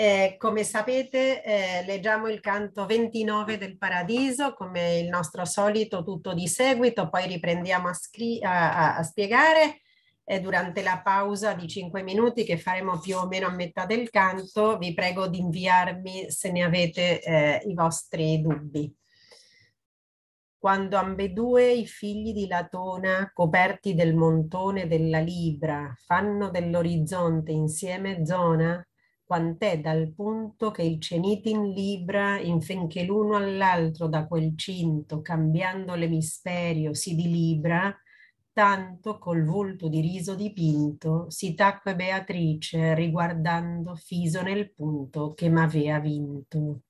Eh, come sapete, eh, leggiamo il canto 29 del Paradiso, come il nostro solito tutto di seguito, poi riprendiamo a, a, a spiegare eh, durante la pausa di 5 minuti che faremo più o meno a metà del canto. Vi prego di inviarmi se ne avete eh, i vostri dubbi. Quando ambedue i figli di Latona, coperti del montone della Libra, fanno dell'orizzonte insieme zona, quant'è dal punto che il cenitin libra, infenché l'uno all'altro da quel cinto, cambiando l'emisperio, si dilibra, tanto col volto di riso dipinto, si tacque Beatrice, riguardando fiso nel punto che m'avea vinto.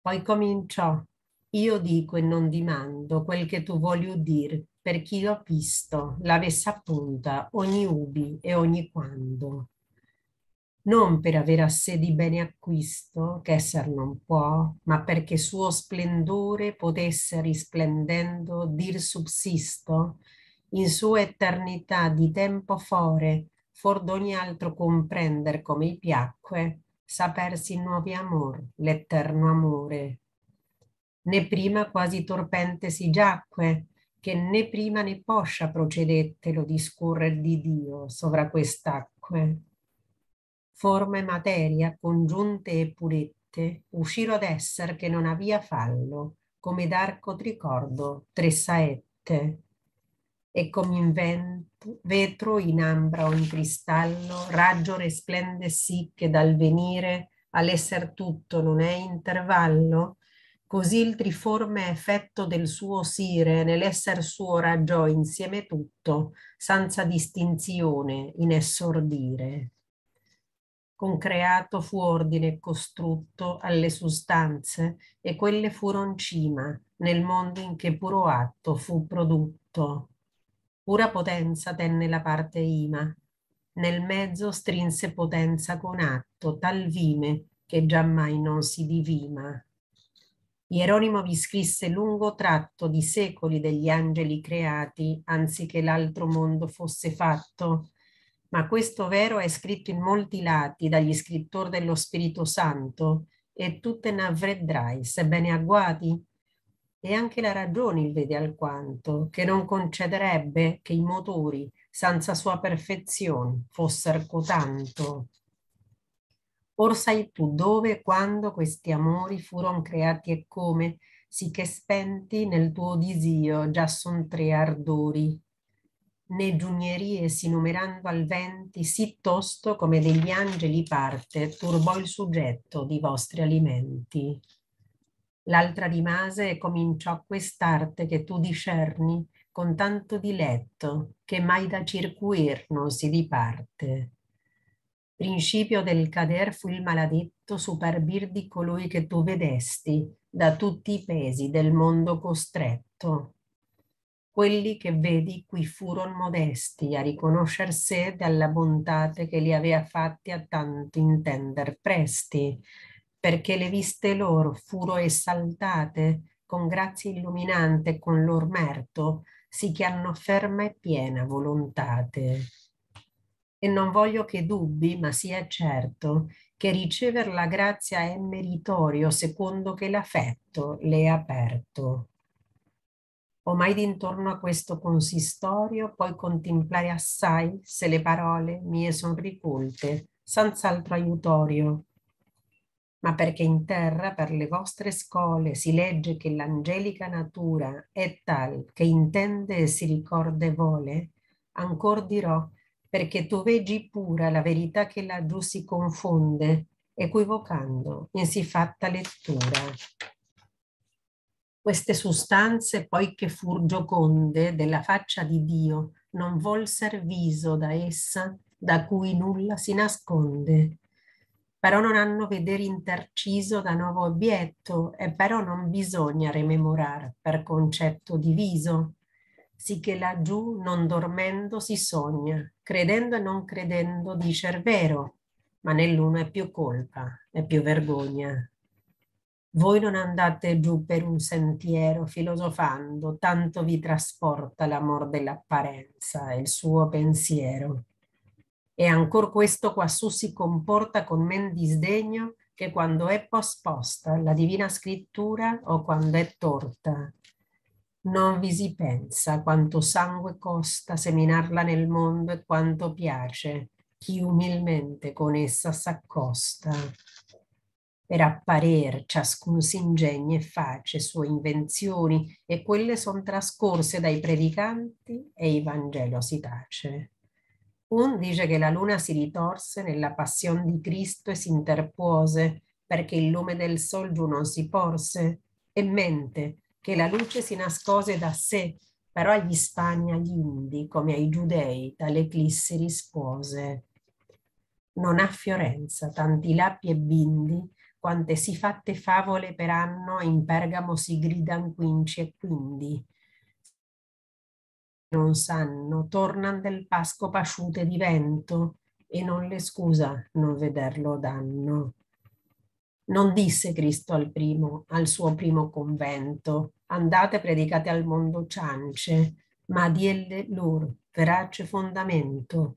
Poi cominciò, io dico e non dimando quel che tu voli udir, perch'io ho visto, l'avesse appunta ogni ubi e ogni quando non per avere a sé di bene acquisto, che esser non può, ma perché suo splendore potesse risplendendo dir subsisto, in sua eternità di tempo fore, for d'ogni altro comprender come i piacque, sapersi nuovi amor, l'eterno amore. Né prima quasi torpente si giacque, che né prima né poscia procedette lo discorrer di Dio sovra quest'acque forma e materia, congiunte e purette, usciro d'esser che non avia fallo, come d'arco tricordo, tre saette, e come in vento, vetro, in ambra o in cristallo, raggio resplende sì che dal venire all'esser tutto non è intervallo, così il triforme effetto del suo sire nell'esser suo raggiò insieme tutto, senza distinzione in essordire con creato fu ordine e costrutto alle sostanze, e quelle furon cima nel mondo in che puro atto fu prodotto. Pura potenza tenne la parte ima, nel mezzo strinse potenza con atto, tal vime che giammai non si divima. Ieronimo vi scrisse lungo tratto di secoli degli angeli creati, anziché l'altro mondo fosse fatto, ma questo vero è scritto in molti lati dagli scrittori dello Spirito Santo e tu te ne avvedrai, sebbene agguati. E anche la ragione il vede alquanto, che non concederebbe che i motori, senza sua perfezione, fossero cotanto. Or sai tu dove e quando questi amori furono creati e come, sicché spenti nel tuo disio già son tre ardori, né giugneriesi numerando al venti, sì tosto come degli angeli parte, turbò il soggetto di vostri alimenti. L'altra rimase e cominciò quest'arte che tu discerni con tanto diletto, che mai da circuir non si diparte. Principio del cader fu il maladetto superbir di colui che tu vedesti, da tutti i pesi del mondo costretto quelli che vedi qui furono modesti a riconoscer sé dalla bontà che li avea fatti a tanto intender presti, perché le viste loro furo esaltate con grazia illuminante con lor merto, sì che hanno ferma e piena volontate. E non voglio che dubbi, ma sia certo, che ricever la grazia è meritorio secondo che l'affetto le è aperto. Ormai d'intorno a questo consistorio puoi contemplare assai se le parole mie son ricolte, senz'altro aiutorio. Ma perché in terra per le vostre scole si legge che l'angelica natura è tal che intende e si ricorda e vuole, ancor dirò perché tu veggi pura la verità che laggiù si confonde, equivocando in si fatta lettura queste sostanze poi che fur gioconde della faccia di Dio non volser viso da essa da cui nulla si nasconde però non hanno veder interciso da nuovo obietto e però non bisogna rememorar per concetto diviso sicché laggiù non dormendo si sogna credendo e non credendo dicer vero ma nell'uno è più colpa e più vergogna voi non andate giù per un sentiero filosofando, tanto vi trasporta l'amor dell'apparenza e il suo pensiero. E ancor questo quassù si comporta con men disdegno che quando è posposta la divina scrittura o quando è torta. Non vi si pensa quanto sangue costa seminarla nel mondo e quanto piace chi umilmente con essa s'accosta per apparer ciascun s'ingegna e face sue invenzioni e quelle son trascorse dai predicanti e il Vangelo si tace. Un dice che la luna si ritorse nella passione di Cristo e si interpose perché il lume del sol giù non si porse e mente che la luce si nascose da sé però agli spagni, agli indi, come ai giudei, tale dall'eclissi rispose. Non ha Fiorenza tanti lappi e bindi quante si fatte favole per anno in Pergamo si gridan quinci e quindi. Non sanno, tornan del pasco pasciute di vento e non le scusa non vederlo danno. Non disse Cristo al primo, al suo primo convento, andate predicate al mondo ciance, ma dielle lor verace fondamento,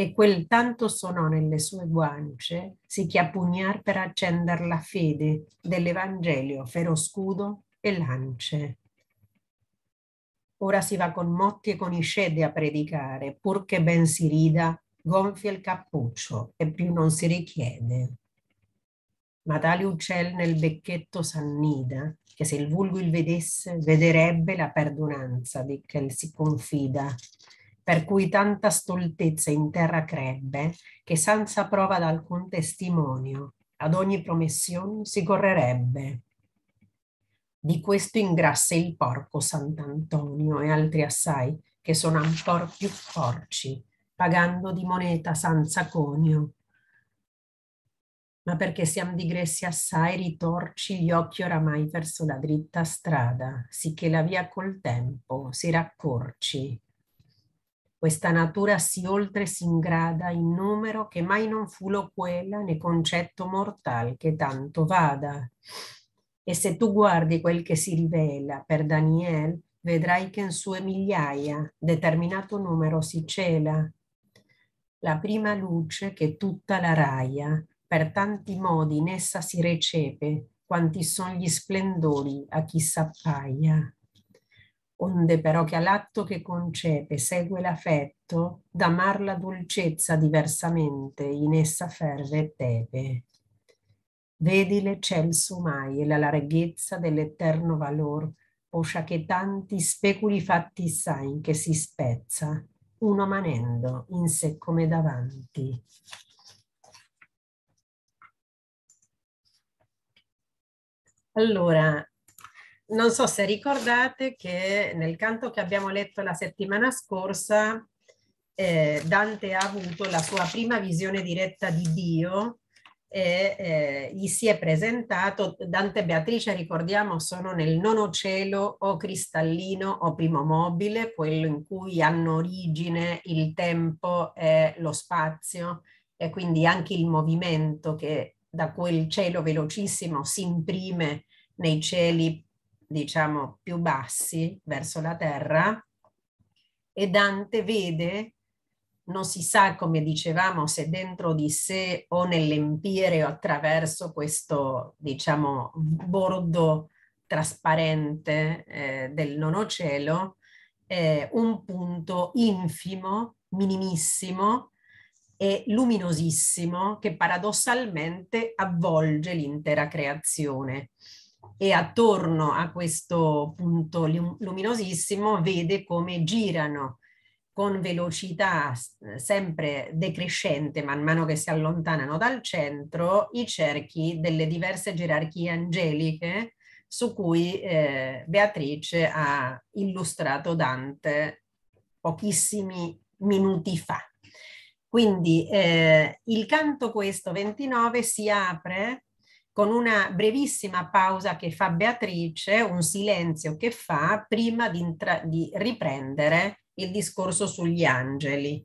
e quel tanto sonò nelle sue guance, si sì per accender la fede dell'Evangelio, fero scudo e lance. Ora si va con motti e con iscede a predicare, purché ben si rida, gonfia il cappuccio e più non si richiede. Ma tale uccel nel becchetto s'annida, che se il vulgo il vedesse, vederebbe la perdonanza di che si confida per cui tanta stoltezza in terra crebbe, che senza prova d'alcun testimonio, ad ogni promessione si correrebbe. Di questo ingrasse il porco Sant'Antonio e altri assai, che sono ancor più porci, pagando di moneta senza conio. Ma perché siamo digressi assai, ritorci gli occhi oramai verso la dritta strada, sicché la via col tempo si raccorci, questa natura si oltre s'ingrada in numero che mai non fu loquela né concetto mortal che tanto vada. E se tu guardi quel che si rivela per Daniel, vedrai che in sue migliaia determinato numero si cela. La prima luce che tutta la raia per tanti modi in essa si recepe, quanti sono gli splendori a chi s'appaia onde però che all'atto che concepe segue l'affetto, d'amar la dolcezza diversamente, in essa ferve e tepe. Vedile ciel mai e la larghezza dell'eterno valor, poscia che tanti speculi fatti sain che si spezza, uno manendo in sé come davanti. Allora, non so se ricordate che nel canto che abbiamo letto la settimana scorsa eh, Dante ha avuto la sua prima visione diretta di Dio e eh, gli si è presentato, Dante e Beatrice ricordiamo sono nel nono cielo o cristallino o primo mobile, quello in cui hanno origine il tempo e lo spazio e quindi anche il movimento che da quel cielo velocissimo si imprime nei cieli diciamo, più bassi verso la terra e Dante vede, non si sa come dicevamo, se dentro di sé o nell'empire o attraverso questo, diciamo, bordo trasparente eh, del nono cielo, eh, un punto infimo, minimissimo, e luminosissimo che paradossalmente avvolge l'intera creazione e attorno a questo punto luminosissimo vede come girano con velocità sempre decrescente man mano che si allontanano dal centro i cerchi delle diverse gerarchie angeliche su cui eh, Beatrice ha illustrato Dante pochissimi minuti fa. Quindi eh, il canto questo 29 si apre con una brevissima pausa che fa Beatrice, un silenzio che fa prima di, di riprendere il discorso sugli angeli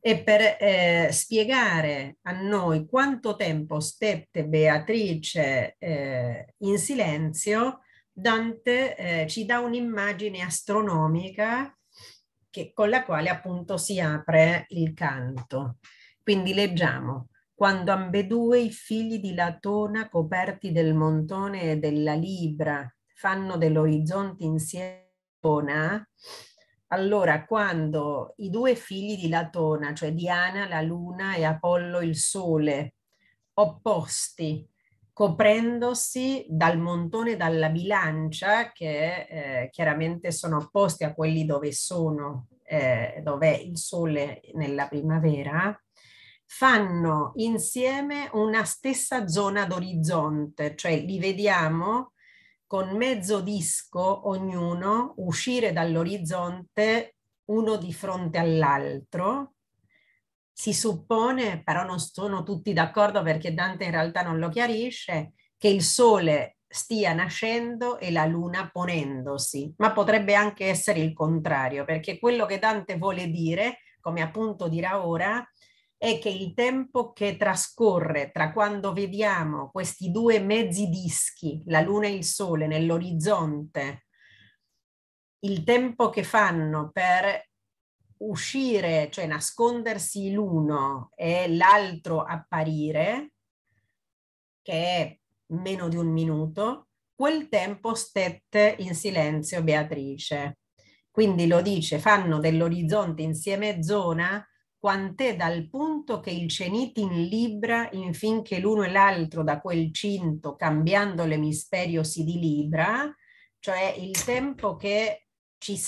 e per eh, spiegare a noi quanto tempo stette Beatrice eh, in silenzio, Dante eh, ci dà un'immagine astronomica che, con la quale appunto si apre il canto. Quindi leggiamo quando ambedue i figli di Latona, coperti del montone e della libra, fanno dell'orizzonte insieme, allora quando i due figli di Latona, cioè Diana la luna e Apollo il sole, opposti, coprendosi dal montone, dalla bilancia, che eh, chiaramente sono opposti a quelli dove sono, eh, dove è il sole nella primavera, fanno insieme una stessa zona d'orizzonte, cioè li vediamo con mezzo disco ognuno uscire dall'orizzonte uno di fronte all'altro. Si suppone, però non sono tutti d'accordo perché Dante in realtà non lo chiarisce, che il sole stia nascendo e la luna ponendosi, ma potrebbe anche essere il contrario, perché quello che Dante vuole dire, come appunto dirà ora, è che il tempo che trascorre tra quando vediamo questi due mezzi dischi, la Luna e il Sole, nell'orizzonte, il tempo che fanno per uscire, cioè nascondersi l'uno e l'altro apparire, che è meno di un minuto, quel tempo stette in silenzio Beatrice. Quindi lo dice, fanno dell'orizzonte insieme zona quant'è dal punto che il cenitin libra, infinché l'uno e l'altro da quel cinto, cambiando l'emisferio, si dilibra, cioè il tempo che, ci,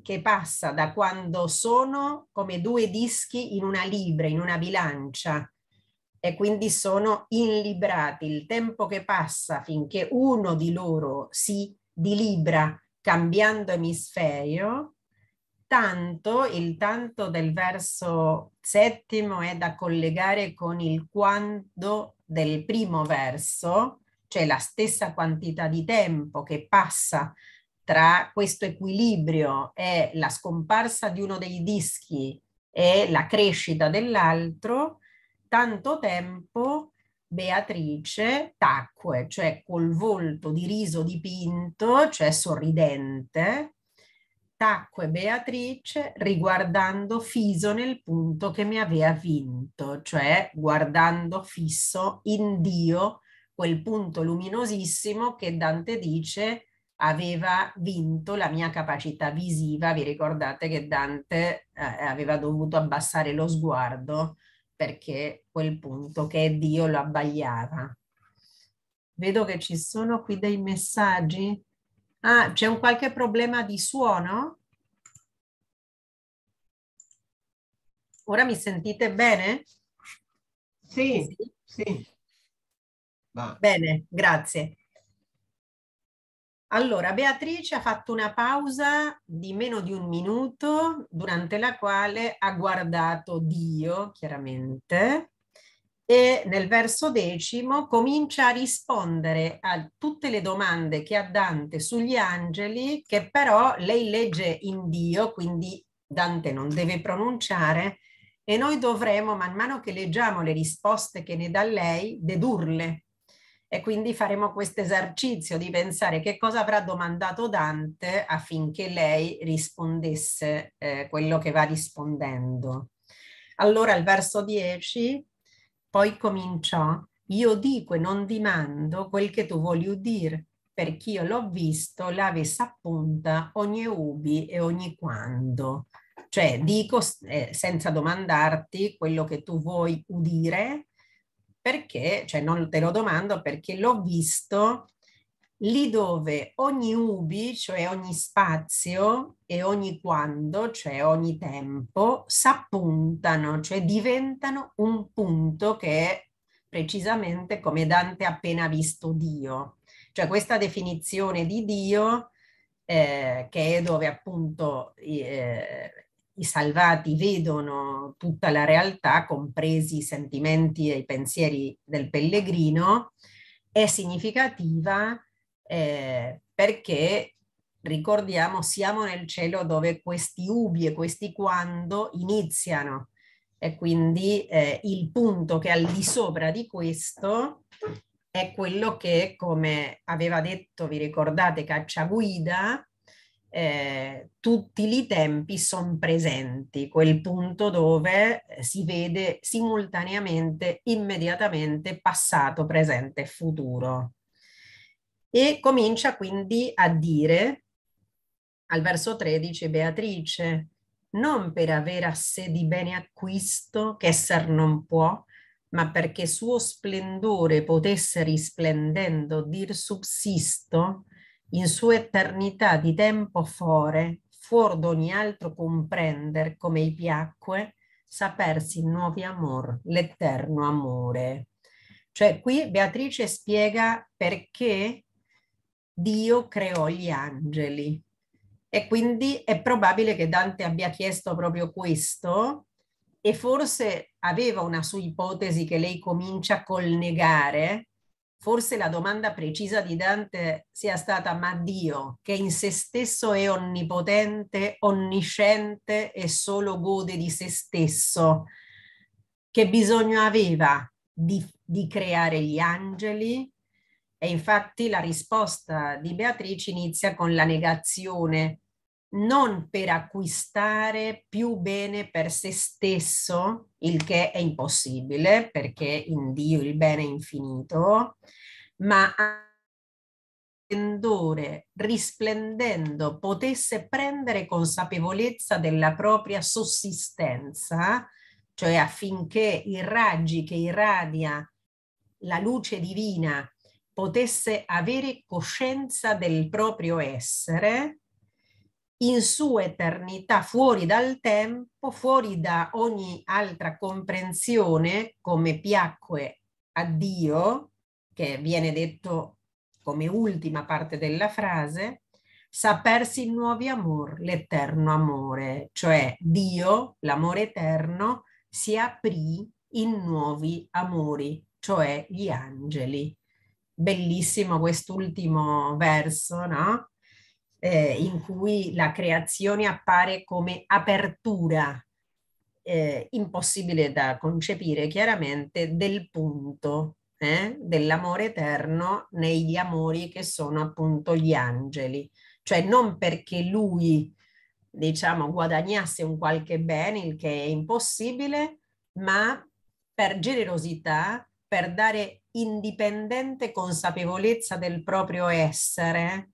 che passa da quando sono come due dischi in una libra, in una bilancia, e quindi sono inlibrati, il tempo che passa finché uno di loro si dilibra cambiando emisferio, tanto, il tanto del verso settimo è da collegare con il quando del primo verso, cioè la stessa quantità di tempo che passa tra questo equilibrio e la scomparsa di uno dei dischi e la crescita dell'altro, tanto tempo Beatrice tacque, cioè col volto di riso dipinto, cioè sorridente, tacque Beatrice riguardando fiso nel punto che mi aveva vinto, cioè guardando fisso in Dio quel punto luminosissimo che Dante dice aveva vinto la mia capacità visiva. Vi ricordate che Dante eh, aveva dovuto abbassare lo sguardo perché quel punto che è Dio lo abbagliava. Vedo che ci sono qui dei messaggi. Ah, c'è un qualche problema di suono? Ora mi sentite bene? Sì, sì. sì. Bene, grazie. Allora, Beatrice ha fatto una pausa di meno di un minuto durante la quale ha guardato Dio, chiaramente, e nel verso decimo comincia a rispondere a tutte le domande che ha Dante sugli angeli, che però lei legge in Dio, quindi Dante non deve pronunciare, e noi dovremo, man mano che leggiamo le risposte che ne dà lei, dedurle. E quindi faremo questo esercizio di pensare che cosa avrà domandato Dante affinché lei rispondesse eh, quello che va rispondendo. Allora, il verso 10 poi cominciò, io dico e non dimando quel che tu vogli perché io l'ho visto, l'ave s'appunta ogni ubi e ogni quando. Cioè dico eh, senza domandarti quello che tu vuoi udire, perché, cioè non te lo domando perché l'ho visto lì dove ogni ubi, cioè ogni spazio, e ogni quando, cioè ogni tempo, s'appuntano, cioè diventano un punto che è precisamente come Dante ha appena visto Dio. Cioè questa definizione di Dio, eh, che è dove appunto eh, i salvati vedono tutta la realtà, compresi i sentimenti e i pensieri del pellegrino, è significativa eh, perché ricordiamo, siamo nel cielo dove questi ubi e questi quando iniziano. E quindi eh, il punto che al di sopra di questo è quello che, come aveva detto, vi ricordate, Cacciaguida, eh, tutti i tempi sono presenti, quel punto dove eh, si vede simultaneamente, immediatamente passato, presente e futuro. E comincia quindi a dire al verso 13, Beatrice, non per avere a sé di bene acquisto, che esser non può, ma perché suo splendore potesse risplendendo dir subsisto, in sua eternità di tempo fore, fuor d'ogni altro comprender come i piacque, sapersi nuovi amor, l'eterno amore. Cioè qui Beatrice spiega perché Dio creò gli angeli, e quindi è probabile che Dante abbia chiesto proprio questo e forse aveva una sua ipotesi che lei comincia col negare, forse la domanda precisa di Dante sia stata ma Dio che in se stesso è onnipotente, onnisciente e solo gode di se stesso, che bisogno aveva di, di creare gli angeli? E infatti la risposta di Beatrice inizia con la negazione non per acquistare più bene per se stesso, il che è impossibile perché in Dio il bene è infinito, ma splendore, risplendendo, potesse prendere consapevolezza della propria sussistenza, cioè affinché i raggi che irradia la luce divina potesse avere coscienza del proprio essere, in sua eternità, fuori dal tempo, fuori da ogni altra comprensione, come piacque a Dio, che viene detto come ultima parte della frase, sapersi nuovi amor, l'eterno amore, cioè Dio, l'amore eterno, si aprì in nuovi amori, cioè gli angeli. Bellissimo quest'ultimo verso, no? eh, in cui la creazione appare come apertura eh, impossibile da concepire chiaramente del punto eh, dell'amore eterno negli amori che sono appunto gli angeli, cioè non perché lui diciamo guadagnasse un qualche bene, il che è impossibile, ma per generosità, per dare indipendente consapevolezza del proprio essere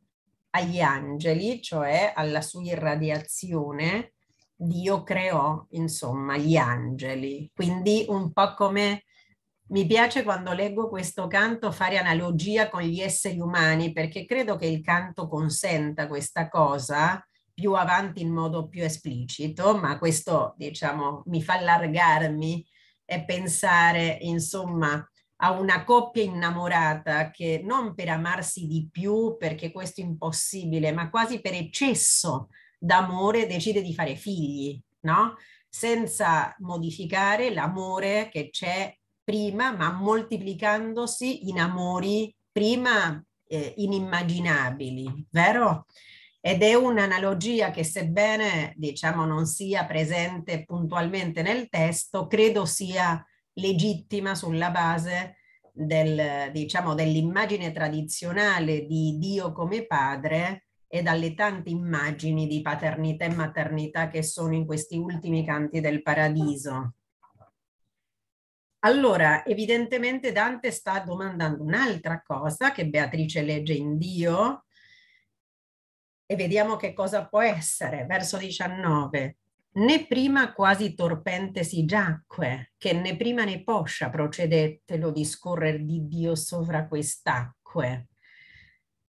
agli angeli, cioè alla sua irradiazione, Dio creò, insomma, gli angeli. Quindi un po' come mi piace quando leggo questo canto fare analogia con gli esseri umani, perché credo che il canto consenta questa cosa più avanti in modo più esplicito, ma questo, diciamo, mi fa allargarmi e pensare, insomma, a una coppia innamorata che non per amarsi di più, perché questo è impossibile, ma quasi per eccesso d'amore decide di fare figli, no? Senza modificare l'amore che c'è prima, ma moltiplicandosi in amori prima eh, inimmaginabili, vero? Ed è un'analogia che sebbene diciamo non sia presente puntualmente nel testo, credo sia legittima sulla base del, diciamo, dell'immagine tradizionale di Dio come padre e dalle tante immagini di paternità e maternità che sono in questi ultimi canti del paradiso. Allora, evidentemente Dante sta domandando un'altra cosa che Beatrice legge in Dio e vediamo che cosa può essere, verso 19. Né prima quasi torpente si giacque, che né prima né poscia procedette lo discorrer di Dio sovra quest'acque.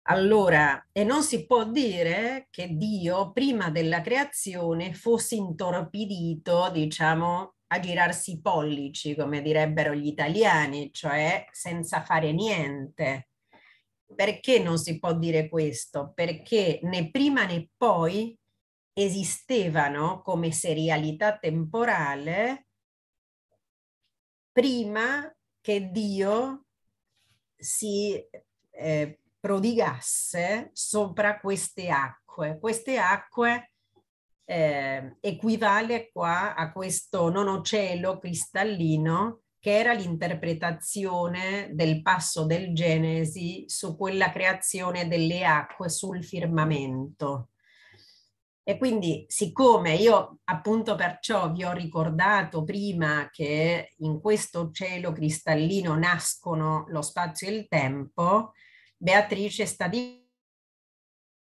Allora, e non si può dire che Dio prima della creazione fosse intorpidito, diciamo, a girarsi i pollici, come direbbero gli italiani, cioè senza fare niente. Perché non si può dire questo? Perché né prima né poi esistevano come serialità temporale prima che Dio si eh, prodigasse sopra queste acque. Queste acque eh, equivale qua a questo nono cielo cristallino che era l'interpretazione del passo del Genesi su quella creazione delle acque sul firmamento. E quindi, siccome io appunto perciò vi ho ricordato prima che in questo cielo cristallino nascono lo spazio e il tempo, Beatrice sta dicendo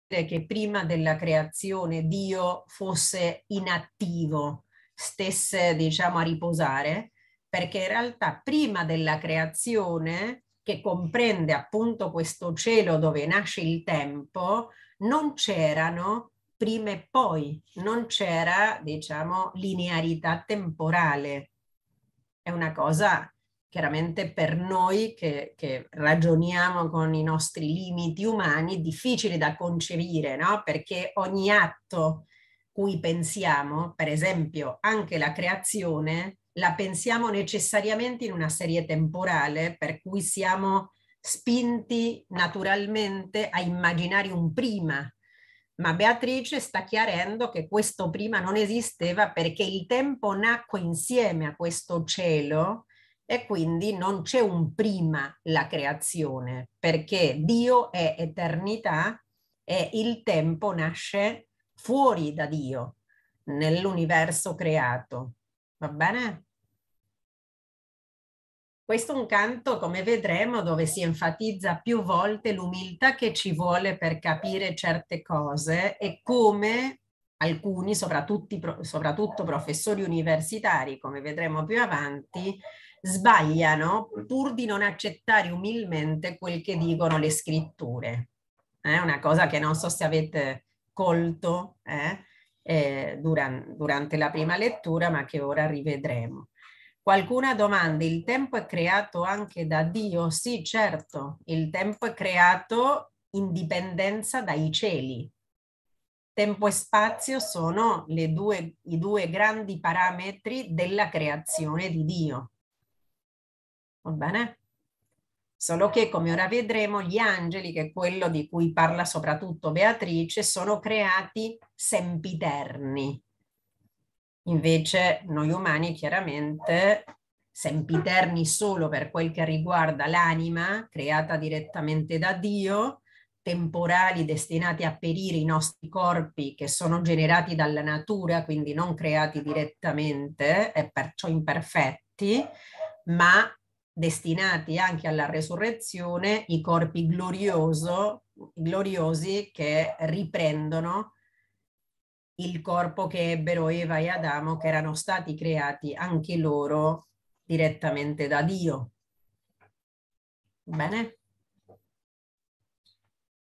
che prima della creazione Dio fosse inattivo, stesse diciamo a riposare, perché in realtà prima della creazione che comprende appunto questo cielo dove nasce il tempo, non c'erano prima e poi, non c'era, diciamo, linearità temporale. È una cosa chiaramente per noi che, che ragioniamo con i nostri limiti umani difficile da concepire, no? Perché ogni atto cui pensiamo, per esempio anche la creazione, la pensiamo necessariamente in una serie temporale per cui siamo spinti naturalmente a immaginare un prima ma Beatrice sta chiarendo che questo prima non esisteva perché il tempo nacque insieme a questo cielo e quindi non c'è un prima la creazione, perché Dio è eternità e il tempo nasce fuori da Dio, nell'universo creato. Va bene? Questo è un canto, come vedremo, dove si enfatizza più volte l'umiltà che ci vuole per capire certe cose e come alcuni, soprattutto, soprattutto professori universitari, come vedremo più avanti, sbagliano pur di non accettare umilmente quel che dicono le scritture. È eh, una cosa che non so se avete colto eh, eh, durante, durante la prima lettura, ma che ora rivedremo. Qualcuna domanda, il tempo è creato anche da Dio? Sì, certo, il tempo è creato in dipendenza dai cieli. Tempo e spazio sono due, i due grandi parametri della creazione di Dio. Va bene? Solo che, come ora vedremo, gli angeli, che è quello di cui parla soprattutto Beatrice, sono creati sempiterni, Invece noi umani chiaramente sempiterni solo per quel che riguarda l'anima creata direttamente da Dio, temporali destinati a perire i nostri corpi che sono generati dalla natura, quindi non creati direttamente e perciò imperfetti, ma destinati anche alla resurrezione, i corpi glorioso, gloriosi che riprendono il corpo che ebbero Eva e Adamo, che erano stati creati anche loro direttamente da Dio. Bene?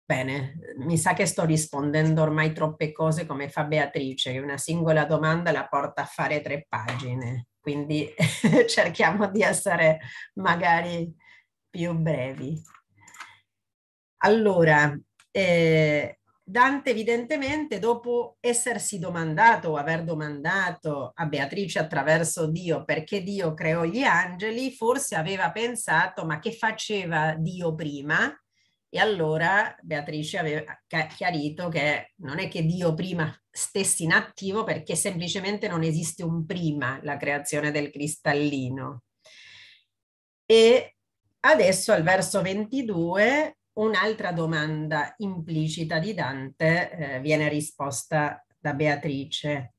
Bene, mi sa che sto rispondendo ormai troppe cose come fa Beatrice, che una singola domanda la porta a fare tre pagine, quindi cerchiamo di essere magari più brevi. Allora, eh, Dante evidentemente dopo essersi domandato o aver domandato a Beatrice attraverso Dio perché Dio creò gli angeli, forse aveva pensato ma che faceva Dio prima? E allora Beatrice aveva chiarito che non è che Dio prima stesse in attivo perché semplicemente non esiste un prima la creazione del cristallino. E adesso al verso 22 un'altra domanda implicita di Dante eh, viene risposta da Beatrice.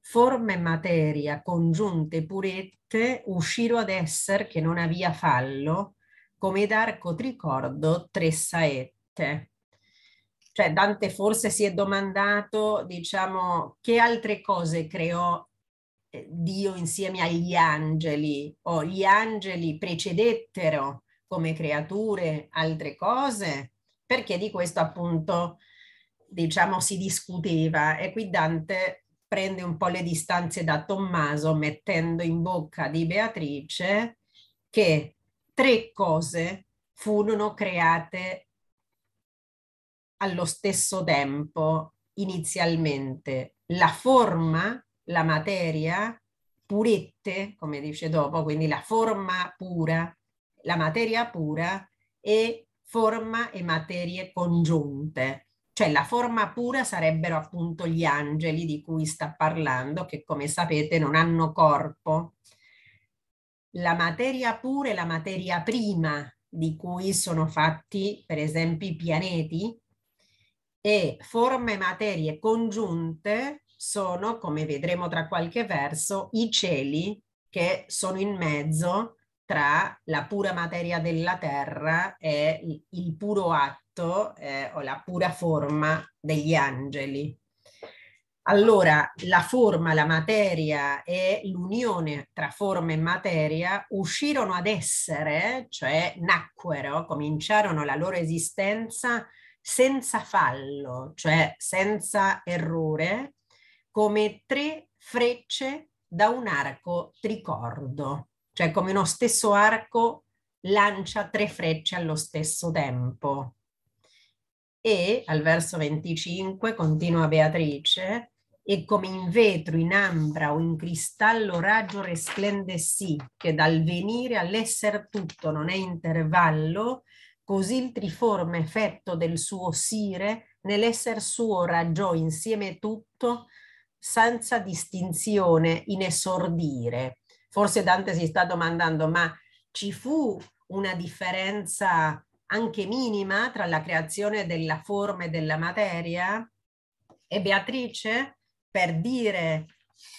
Forme materia congiunte purette usciro ad esser che non avia fallo, come d'arco tricordo tre saette. Cioè Dante forse si è domandato, diciamo, che altre cose creò eh, Dio insieme agli angeli o gli angeli precedettero come creature altre cose, perché di questo appunto diciamo si discuteva e qui Dante prende un po' le distanze da Tommaso mettendo in bocca di Beatrice che tre cose furono create allo stesso tempo inizialmente la forma, la materia purette, come dice dopo, quindi la forma pura, la materia pura e forma e materie congiunte. Cioè la forma pura sarebbero appunto gli angeli di cui sta parlando, che come sapete non hanno corpo. La materia pura e la materia prima di cui sono fatti per esempio i pianeti e forma e materie congiunte sono, come vedremo tra qualche verso, i cieli che sono in mezzo tra la pura materia della terra e il puro atto eh, o la pura forma degli angeli. Allora, la forma, la materia e l'unione tra forma e materia uscirono ad essere, cioè nacquero, cominciarono la loro esistenza senza fallo, cioè senza errore, come tre frecce da un arco tricordo cioè come uno stesso arco lancia tre frecce allo stesso tempo. E al verso 25 continua Beatrice, e come in vetro, in ambra o in cristallo raggio resplende sì, che dal venire all'essere tutto non è intervallo, così il triforme effetto del suo sire, nell'esser suo raggiò insieme tutto, senza distinzione, in esordire, forse Dante si sta domandando, ma ci fu una differenza anche minima tra la creazione della forma e della materia? E Beatrice, per dire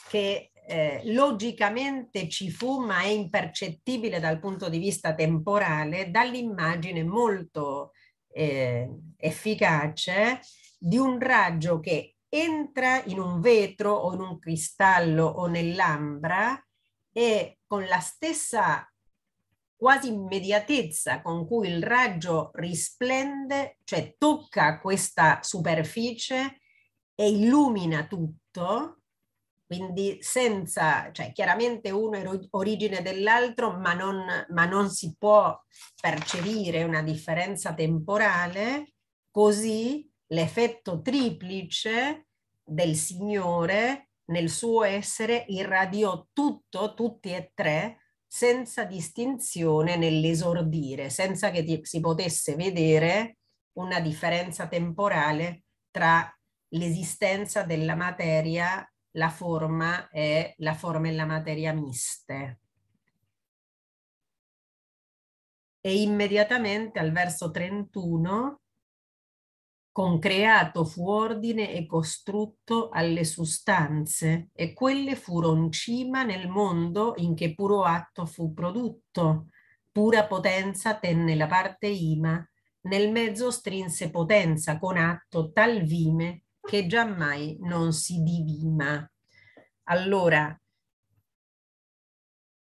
che eh, logicamente ci fu, ma è impercettibile dal punto di vista temporale, dall'immagine molto eh, efficace di un raggio che entra in un vetro o in un cristallo o nell'ambra e con la stessa quasi immediatezza con cui il raggio risplende, cioè tocca questa superficie e illumina tutto, quindi senza, cioè chiaramente uno è origine dell'altro, ma non, ma non si può percepire una differenza temporale, così l'effetto triplice del Signore nel suo essere irradiò tutto, tutti e tre, senza distinzione nell'esordire, senza che ti, si potesse vedere una differenza temporale tra l'esistenza della materia, la forma e la forma e la materia miste. E immediatamente al verso 31 con creato fu ordine e costrutto alle sostanze e quelle furono cima nel mondo in che puro atto fu prodotto. Pura potenza tenne la parte ima, nel mezzo strinse potenza con atto tal vime che giammai non si divima. Allora,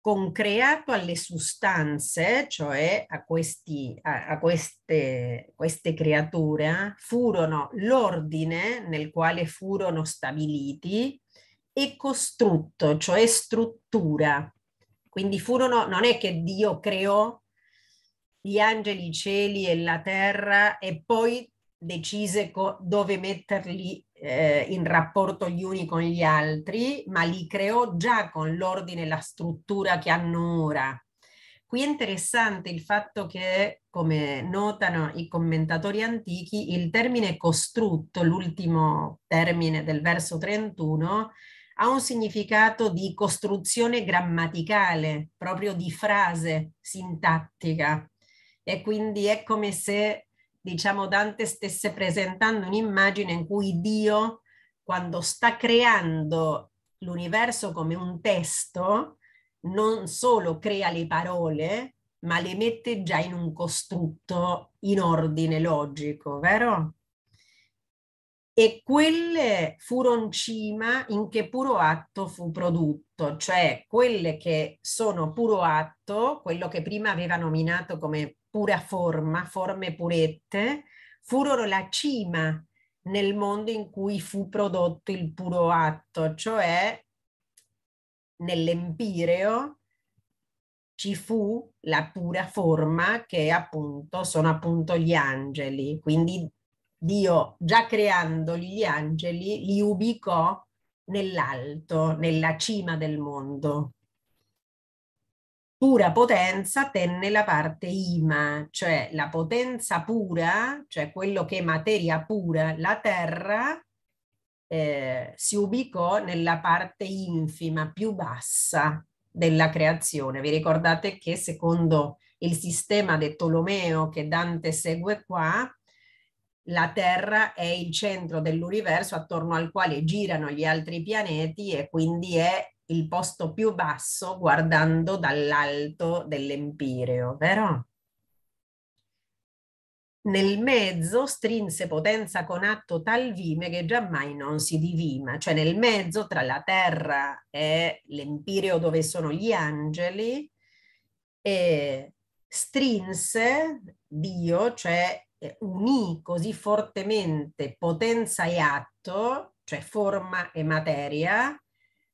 concreato alle sostanze, cioè a, questi, a, a queste, queste, creature, furono l'ordine nel quale furono stabiliti e costrutto, cioè struttura. Quindi furono, non è che Dio creò gli angeli, i cieli e la terra e poi decise dove metterli eh, in rapporto gli uni con gli altri, ma li creò già con l'ordine e la struttura che hanno ora. Qui è interessante il fatto che, come notano i commentatori antichi, il termine costrutto, l'ultimo termine del verso 31, ha un significato di costruzione grammaticale, proprio di frase sintattica. E quindi è come se diciamo Dante stesse presentando un'immagine in cui Dio, quando sta creando l'universo come un testo, non solo crea le parole, ma le mette già in un costrutto in ordine logico, vero? E quelle furono cima in che puro atto fu prodotto, cioè quelle che sono puro atto, quello che prima aveva nominato come pura forma, forme purette, furono la cima nel mondo in cui fu prodotto il puro atto, cioè nell'empireo ci fu la pura forma che appunto sono appunto gli angeli, quindi Dio già creandoli gli angeli li ubicò nell'alto, nella cima del mondo pura potenza tenne la parte ima, cioè la potenza pura, cioè quello che è materia pura, la terra, eh, si ubicò nella parte infima, più bassa della creazione. Vi ricordate che secondo il sistema di Tolomeo che Dante segue qua, la Terra è il centro dell'universo attorno al quale girano gli altri pianeti e quindi è il posto più basso guardando dall'alto dell'Empireo, vero? Nel mezzo strinse potenza con atto tal vime che giammai non si divima, cioè nel mezzo tra la terra e l'Empireo dove sono gli angeli, e strinse Dio, cioè unì così fortemente potenza e atto, cioè forma e materia,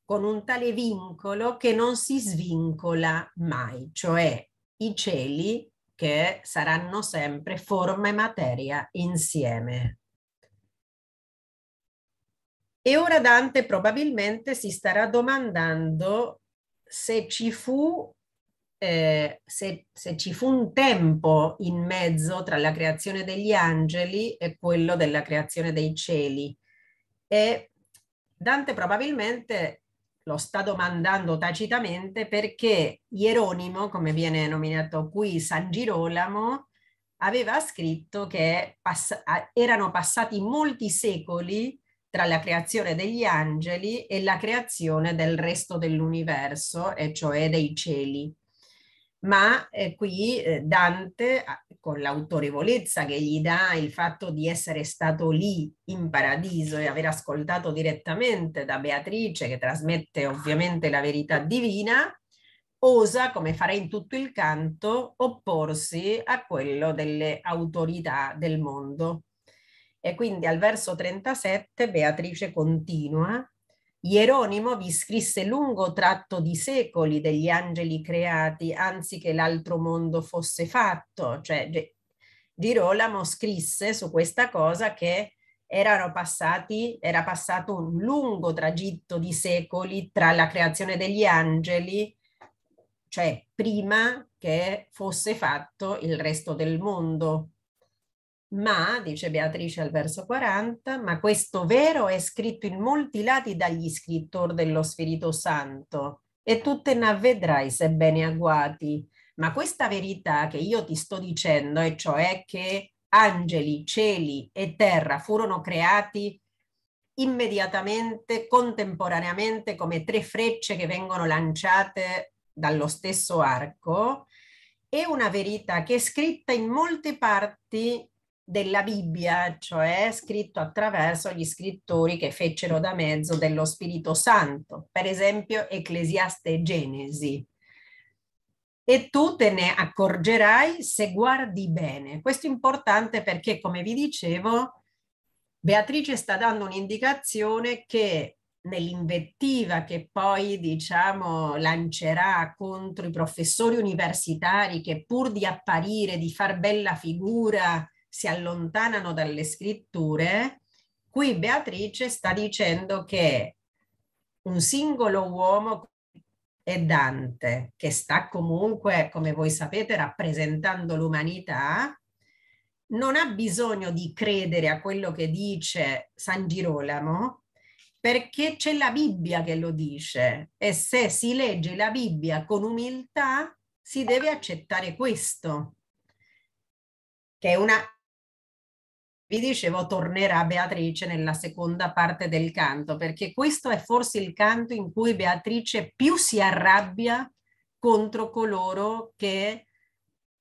con un tale vincolo che non si svincola mai, cioè i cieli che saranno sempre forma e materia insieme. E ora Dante probabilmente si starà domandando se ci fu eh, se, se, ci fu un tempo in mezzo tra la creazione degli angeli e quello della creazione dei cieli. E Dante probabilmente lo sta domandando tacitamente perché Ieronimo, come viene nominato qui San Girolamo, aveva scritto che pass- erano passati molti secoli tra la creazione degli angeli e la creazione del resto dell'universo, e cioè dei cieli ma eh, qui eh, Dante, con l'autorevolezza che gli dà il fatto di essere stato lì in paradiso e aver ascoltato direttamente da Beatrice, che trasmette ovviamente la verità divina, osa, come farà in tutto il canto, opporsi a quello delle autorità del mondo. E quindi al verso 37 Beatrice continua Hieronimo vi scrisse lungo tratto di secoli degli angeli creati, anziché l'altro mondo fosse fatto, cioè Girolamo scrisse su questa cosa che passati, era passato un lungo tragitto di secoli tra la creazione degli angeli, cioè prima che fosse fatto il resto del mondo. Ma, dice Beatrice al verso 40, ma questo vero è scritto in molti lati dagli scrittori dello Spirito Santo e tu te ne avvedrai sebbene agguati. Ma questa verità che io ti sto dicendo, e cioè che angeli, cieli e terra furono creati immediatamente, contemporaneamente, come tre frecce che vengono lanciate dallo stesso arco, è una verità che è scritta in molte parti della Bibbia, cioè scritto attraverso gli scrittori che fecero da mezzo dello Spirito Santo, per esempio Ecclesiaste e Genesi. E tu te ne accorgerai se guardi bene. Questo è importante perché, come vi dicevo, Beatrice sta dando un'indicazione che nell'invettiva che poi diciamo lancerà contro i professori universitari che pur di apparire, di far bella figura, si allontanano dalle scritture, qui Beatrice sta dicendo che un singolo uomo è Dante, che sta comunque, come voi sapete, rappresentando l'umanità, non ha bisogno di credere a quello che dice San Girolamo, perché c'è la Bibbia che lo dice e se si legge la Bibbia con umiltà si deve accettare questo, che è una vi dicevo, tornerà Beatrice nella seconda parte del canto, perché questo è forse il canto in cui Beatrice più si arrabbia contro coloro che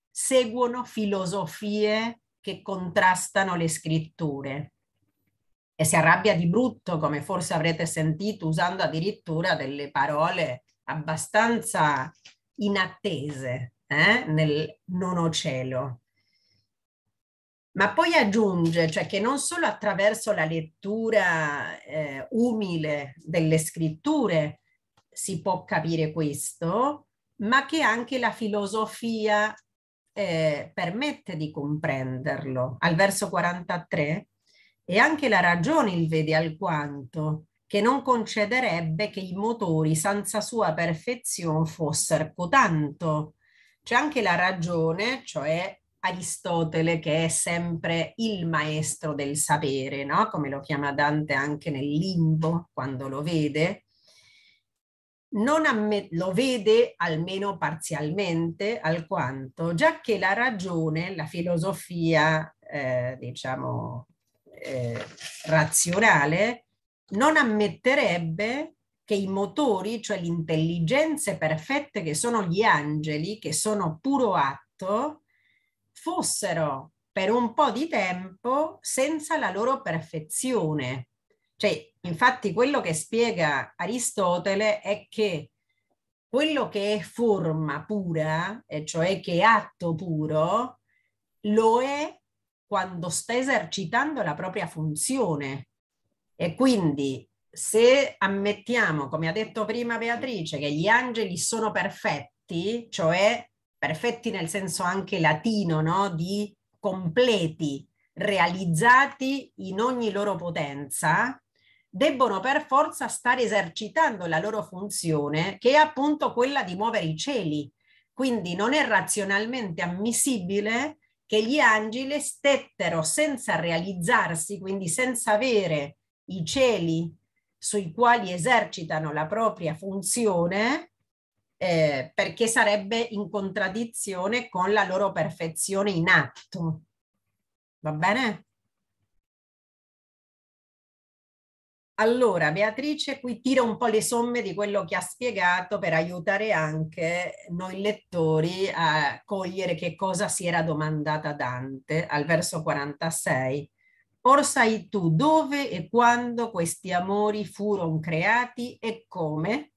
seguono filosofie che contrastano le scritture. E si arrabbia di brutto, come forse avrete sentito, usando addirittura delle parole abbastanza inattese eh? nel nono cielo ma poi aggiunge cioè, che non solo attraverso la lettura eh, umile delle scritture si può capire questo, ma che anche la filosofia eh, permette di comprenderlo. Al verso 43 e anche la ragione il vede alquanto che non concederebbe che i motori senza sua perfezione fossero cotanto. C'è anche la ragione, cioè Aristotele che è sempre il maestro del sapere, no? come lo chiama Dante anche nel limbo quando lo vede, Amme- lo vede almeno parzialmente, alquanto, già che la ragione, la filosofia, eh, diciamo, eh, razionale, non ammetterebbe che i motori, cioè le intelligenze perfette che sono gli angeli, che sono puro atto, fossero per un po' di tempo senza la loro perfezione. Cioè, infatti, quello che spiega Aristotele è che quello che è forma pura, e cioè che è atto puro, lo è quando sta esercitando la propria funzione. E quindi se ammettiamo, come ha detto prima Beatrice, che gli angeli sono perfetti, cioè perfetti nel senso anche latino, no? di completi, realizzati in ogni loro potenza, debbono per forza stare esercitando la loro funzione, che è appunto quella di muovere i cieli. Quindi non è razionalmente ammissibile che gli angeli stettero senza realizzarsi, quindi senza avere i cieli sui quali esercitano la propria funzione, eh, perché sarebbe in contraddizione con la loro perfezione in atto. Va bene? Allora, Beatrice qui tira un po' le somme di quello che ha spiegato per aiutare anche noi lettori a cogliere che cosa si era domandata Dante al verso 46. Or sai tu dove e quando questi amori furono creati e come?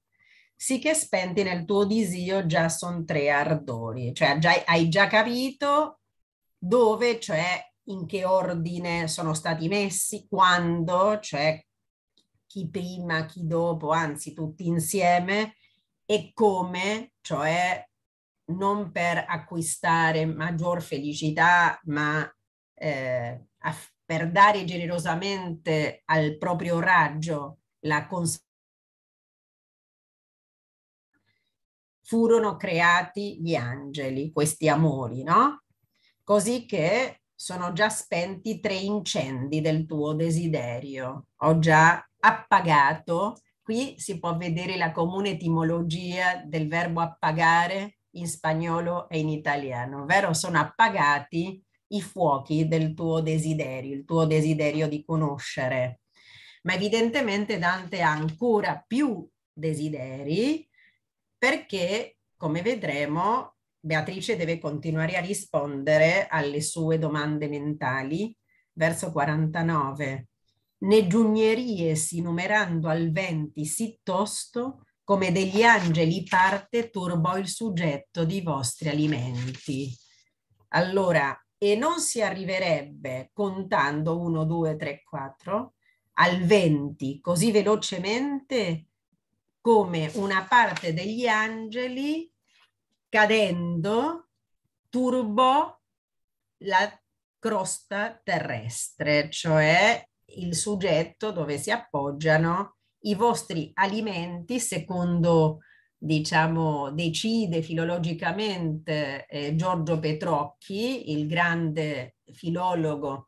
sì che spenti nel tuo disio già sono tre ardori, cioè già, hai già capito dove, cioè in che ordine sono stati messi, quando, cioè chi prima, chi dopo, anzi tutti insieme, e come, cioè non per acquistare maggior felicità, ma eh, per dare generosamente al proprio raggio la consapevolezza furono creati gli angeli, questi amori, no? Così che sono già spenti tre incendi del tuo desiderio. Ho già appagato, qui si può vedere la comune etimologia del verbo appagare in spagnolo e in italiano, ovvero sono appagati i fuochi del tuo desiderio, il tuo desiderio di conoscere. Ma evidentemente Dante ha ancora più desideri perché, come vedremo, Beatrice deve continuare a rispondere alle sue domande mentali, verso 49. Ne giugnerie si numerando al venti sì tosto, come degli angeli parte turbò il soggetto di vostri alimenti. Allora, e non si arriverebbe contando 1, 2, 3, 4 al venti così velocemente come una parte degli angeli cadendo turbò la crosta terrestre, cioè il soggetto dove si appoggiano i vostri alimenti secondo diciamo decide filologicamente eh, Giorgio Petrocchi, il grande filologo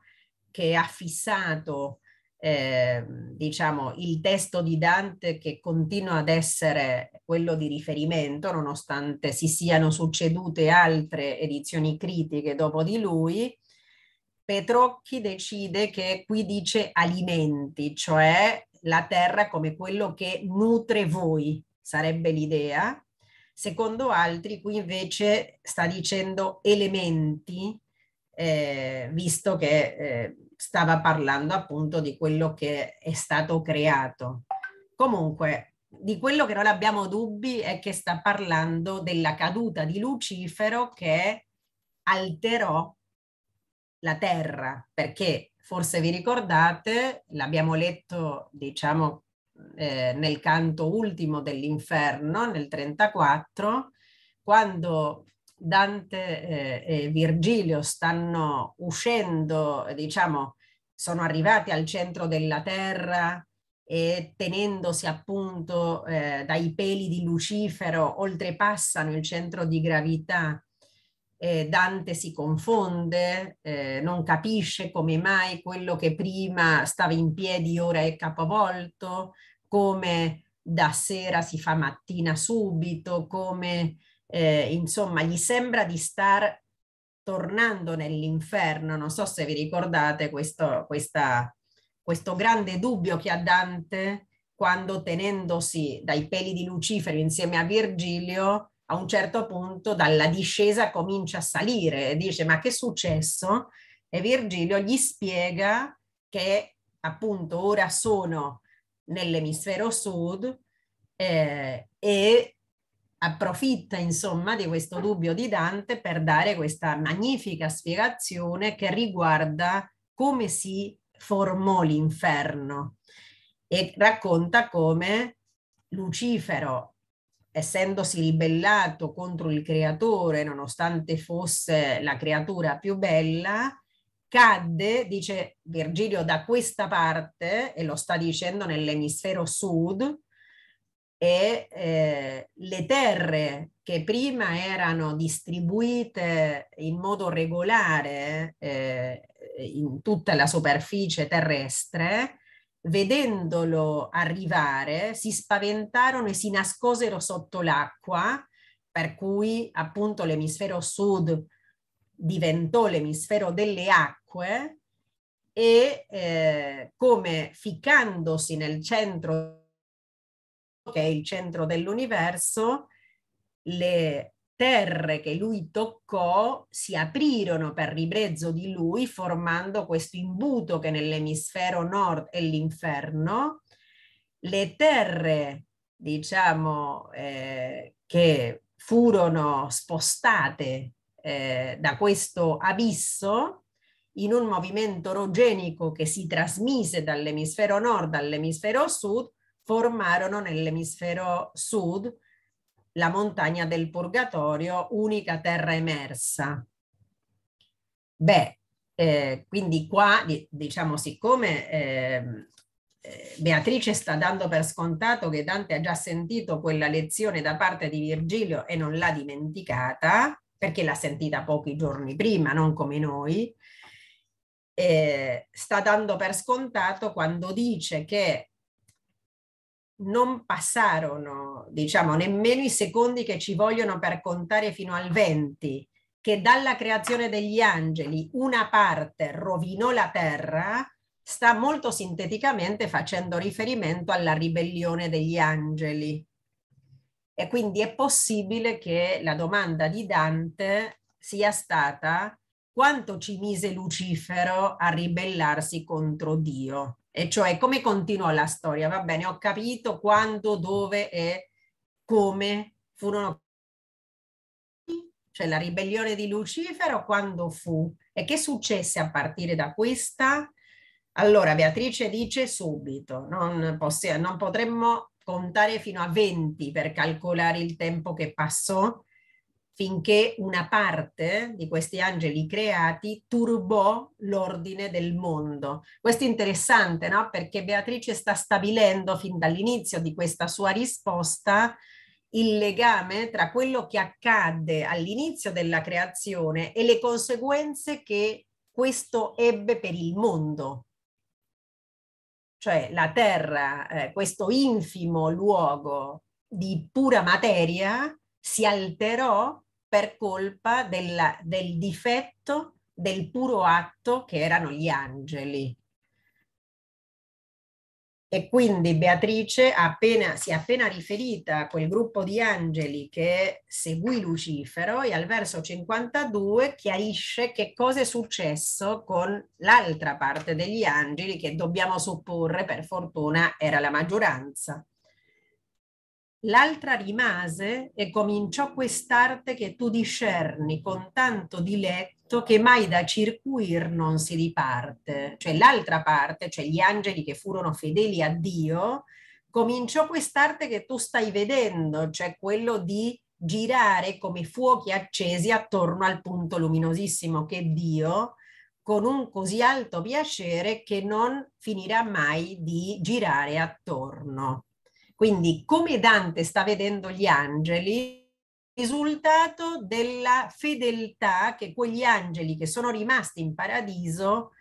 che ha fissato eh, diciamo, il testo di Dante che continua ad essere quello di riferimento, nonostante si siano succedute altre edizioni critiche dopo di lui, Petrocchi decide che qui dice alimenti, cioè la terra come quello che nutre voi, sarebbe l'idea. Secondo altri, qui invece sta dicendo elementi, eh, visto che eh, stava parlando appunto di quello che è stato creato. Comunque, di quello che non abbiamo dubbi è che sta parlando della caduta di Lucifero che alterò la terra, perché forse vi ricordate, l'abbiamo letto, diciamo, eh, nel canto ultimo dell'inferno, nel 34, quando Dante eh, e Virgilio stanno uscendo, diciamo, sono arrivati al centro della terra e tenendosi appunto eh, dai peli di Lucifero oltrepassano il centro di gravità. Dante si confonde, eh, non capisce come mai quello che prima stava in piedi ora è capovolto, come da sera si fa mattina subito, come eh, insomma gli sembra di star tornando nell'inferno, non so se vi ricordate questo, questa, questo grande dubbio che ha Dante quando tenendosi dai peli di Lucifero insieme a Virgilio, a un certo punto dalla discesa comincia a salire e dice ma che è successo? E Virgilio gli spiega che appunto ora sono nell'emisfero sud eh, e approfitta insomma di questo dubbio di Dante per dare questa magnifica spiegazione che riguarda come si formò l'inferno e racconta come Lucifero, essendosi ribellato contro il creatore, nonostante fosse la creatura più bella, cadde, dice Virgilio, da questa parte, e lo sta dicendo nell'emisfero sud, e eh, le terre che prima erano distribuite in modo regolare eh, in tutta la superficie terrestre, vedendolo arrivare, si spaventarono e si nascosero sotto l'acqua, per cui appunto l'emisfero sud diventò l'emisfero delle acque e eh, come ficcandosi nel centro che è il centro dell'universo, le terre che lui toccò si aprirono per ribrezzo di lui formando questo imbuto che nell'emisfero nord è l'inferno. Le terre, diciamo, eh, che furono spostate eh, da questo abisso in un movimento orogenico che si trasmise dall'emisfero nord all'emisfero sud, formarono nell'emisfero sud la montagna del Purgatorio, unica terra emersa. Beh, eh, quindi qua, diciamo, siccome ehm, eh, Beatrice sta dando per scontato che Dante ha già sentito quella lezione da parte di Virgilio e non l'ha dimenticata, perché l'ha sentita pochi giorni prima, non come noi, eh, sta dando per scontato quando dice che non passarono, diciamo, nemmeno i secondi che ci vogliono per contare fino al 20, che dalla creazione degli angeli una parte rovinò la terra, sta molto sinteticamente facendo riferimento alla ribellione degli angeli. E quindi è possibile che la domanda di Dante sia stata quanto ci mise Lucifero a ribellarsi contro Dio e cioè come continuò la storia, va bene, ho capito quando, dove e come furono, cioè la ribellione di Lucifero quando fu e che successe a partire da questa? Allora Beatrice dice subito, non, possiamo, non potremmo contare fino a 20 per calcolare il tempo che passò finché una parte di questi angeli creati turbò l'ordine del mondo. Questo è interessante, no? Perché Beatrice sta stabilendo fin dall'inizio di questa sua risposta il legame tra quello che accadde all'inizio della creazione e le conseguenze che questo ebbe per il mondo. Cioè la Terra, eh, questo infimo luogo di pura materia, si alterò per colpa della, del difetto del puro atto che erano gli angeli. E quindi Beatrice appena, si è appena riferita a quel gruppo di angeli che seguì Lucifero e al verso 52 chiarisce che cosa è successo con l'altra parte degli angeli che dobbiamo supporre per fortuna era la maggioranza l'altra rimase e cominciò quest'arte che tu discerni con tanto diletto che mai da circuir non si riparte. Cioè l'altra parte, cioè gli angeli che furono fedeli a Dio, cominciò quest'arte che tu stai vedendo, cioè quello di girare come fuochi accesi attorno al punto luminosissimo che è Dio, con un così alto piacere che non finirà mai di girare attorno. Quindi come Dante sta vedendo gli angeli, risultato della fedeltà che quegli angeli che sono rimasti in paradiso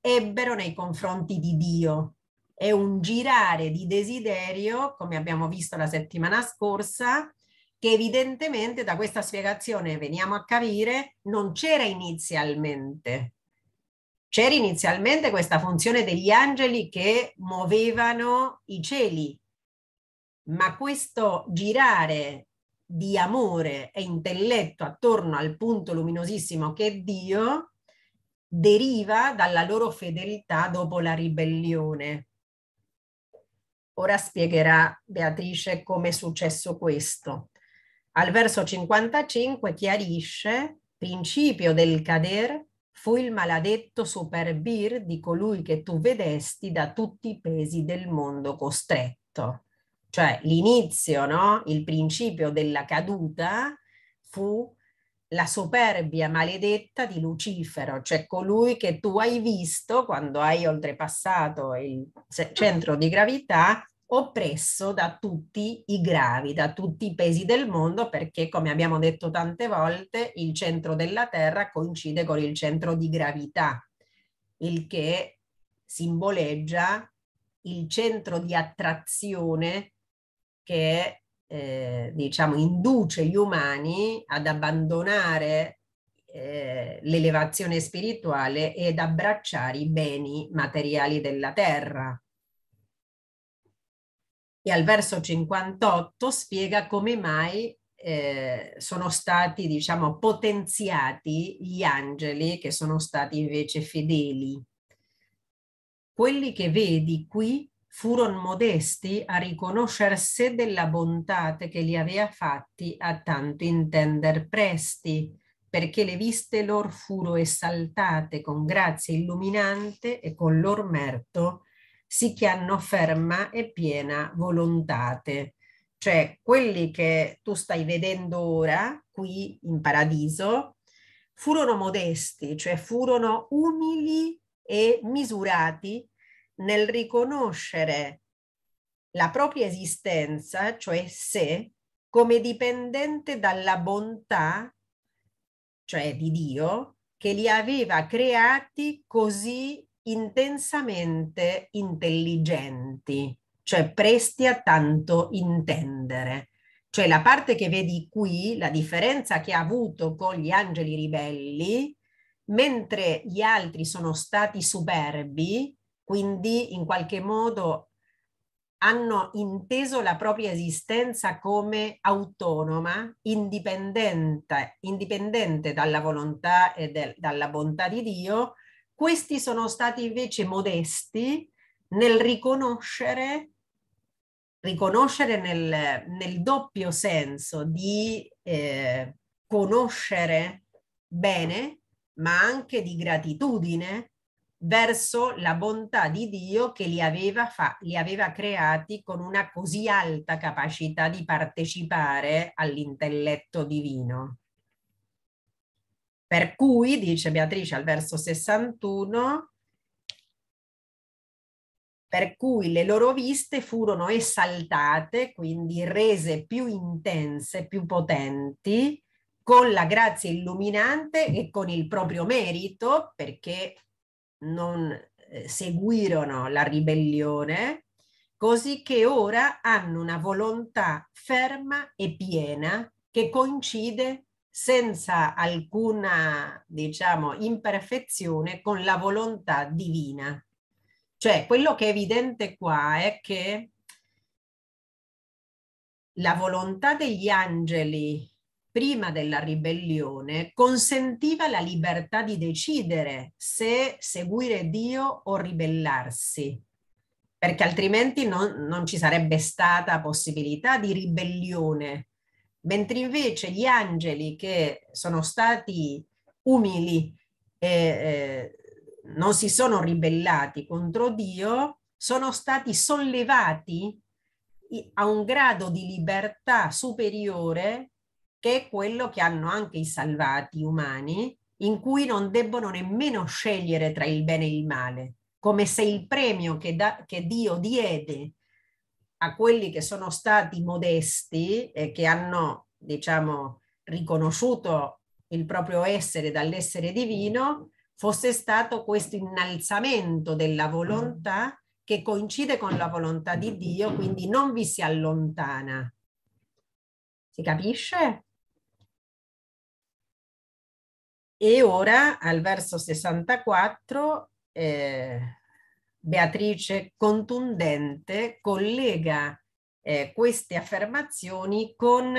ebbero nei confronti di Dio. È un girare di desiderio, come abbiamo visto la settimana scorsa, che evidentemente da questa spiegazione veniamo a capire non c'era inizialmente. C'era inizialmente questa funzione degli angeli che muovevano i cieli, ma questo girare di amore e intelletto attorno al punto luminosissimo che è Dio deriva dalla loro fedeltà dopo la ribellione. Ora spiegherà Beatrice come è successo questo. Al verso 55 chiarisce, principio del cader fu il maladetto superbir di colui che tu vedesti da tutti i pesi del mondo costretto cioè l'inizio, no? il principio della caduta fu la superbia maledetta di Lucifero, cioè colui che tu hai visto quando hai oltrepassato il centro di gravità oppresso da tutti i gravi, da tutti i pesi del mondo, perché come abbiamo detto tante volte, il centro della Terra coincide con il centro di gravità, il che simboleggia il centro di attrazione che eh, diciamo, induce gli umani ad abbandonare eh, l'elevazione spirituale ed abbracciare i beni materiali della terra. E al verso 58 spiega come mai eh, sono stati, diciamo, potenziati gli angeli che sono stati invece fedeli. Quelli che vedi qui furono modesti a riconoscersi della bontà che li aveva fatti a tanto intender presti, perché le viste lor furono esaltate con grazia illuminante e con lor merto sì che hanno ferma e piena volontate. Cioè, quelli che tu stai vedendo ora, qui in paradiso, furono modesti, cioè furono umili e misurati nel riconoscere la propria esistenza, cioè sé, come dipendente dalla bontà, cioè di Dio, che li aveva creati così intensamente intelligenti, cioè presti a tanto intendere. Cioè la parte che vedi qui, la differenza che ha avuto con gli angeli ribelli, mentre gli altri sono stati superbi, quindi in qualche modo hanno inteso la propria esistenza come autonoma, indipendente, indipendente dalla volontà e del, dalla bontà di Dio, questi sono stati invece modesti nel riconoscere, riconoscere nel, nel doppio senso di eh, conoscere bene, ma anche di gratitudine verso la bontà di Dio che li aveva, fa- li aveva creati con una così alta capacità di partecipare all'intelletto divino. Per cui, dice Beatrice al verso 61, per cui le loro viste furono esaltate, quindi rese più intense, più potenti, con la grazia illuminante e con il proprio merito, perché non eh, seguirono la ribellione, così che ora hanno una volontà ferma e piena che coincide senza alcuna, diciamo, imperfezione con la volontà divina. Cioè, quello che è evidente qua è che la volontà degli angeli prima della ribellione consentiva la libertà di decidere se seguire Dio o ribellarsi, perché altrimenti non, non ci sarebbe stata possibilità di ribellione, mentre invece gli angeli che sono stati umili e eh, non si sono ribellati contro Dio, sono stati sollevati a un grado di libertà superiore che è quello che hanno anche i salvati umani, in cui non debbono nemmeno scegliere tra il bene e il male, come se il premio che, da, che Dio diede a quelli che sono stati modesti e che hanno, diciamo, riconosciuto il proprio essere dall'essere divino, fosse stato questo innalzamento della volontà che coincide con la volontà di Dio, quindi non vi si allontana. Si capisce? E ora al verso 64 eh, Beatrice contundente collega eh, queste affermazioni con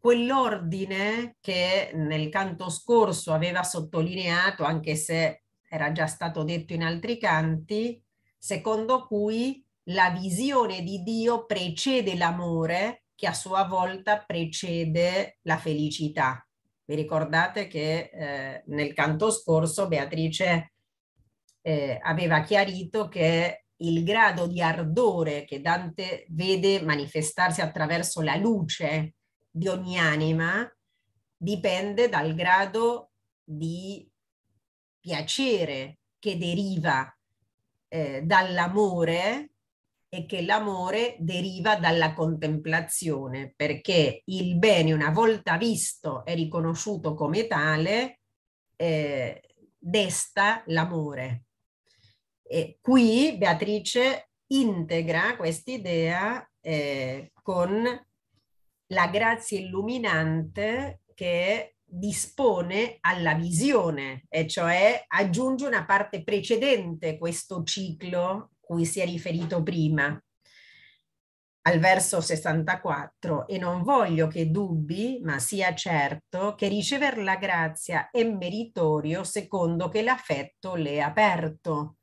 quell'ordine che nel canto scorso aveva sottolineato, anche se era già stato detto in altri canti, secondo cui la visione di Dio precede l'amore che a sua volta precede la felicità. Vi ricordate che eh, nel canto scorso Beatrice eh, aveva chiarito che il grado di ardore che Dante vede manifestarsi attraverso la luce di ogni anima dipende dal grado di piacere che deriva eh, dall'amore è che l'amore deriva dalla contemplazione, perché il bene, una volta visto e riconosciuto come tale, eh, desta l'amore. E qui Beatrice integra quest'idea eh, con la grazia illuminante che dispone alla visione, e cioè aggiunge una parte precedente questo ciclo cui si è riferito prima, al verso 64, e non voglio che dubbi, ma sia certo che ricever la grazia è meritorio secondo che l'affetto le è aperto.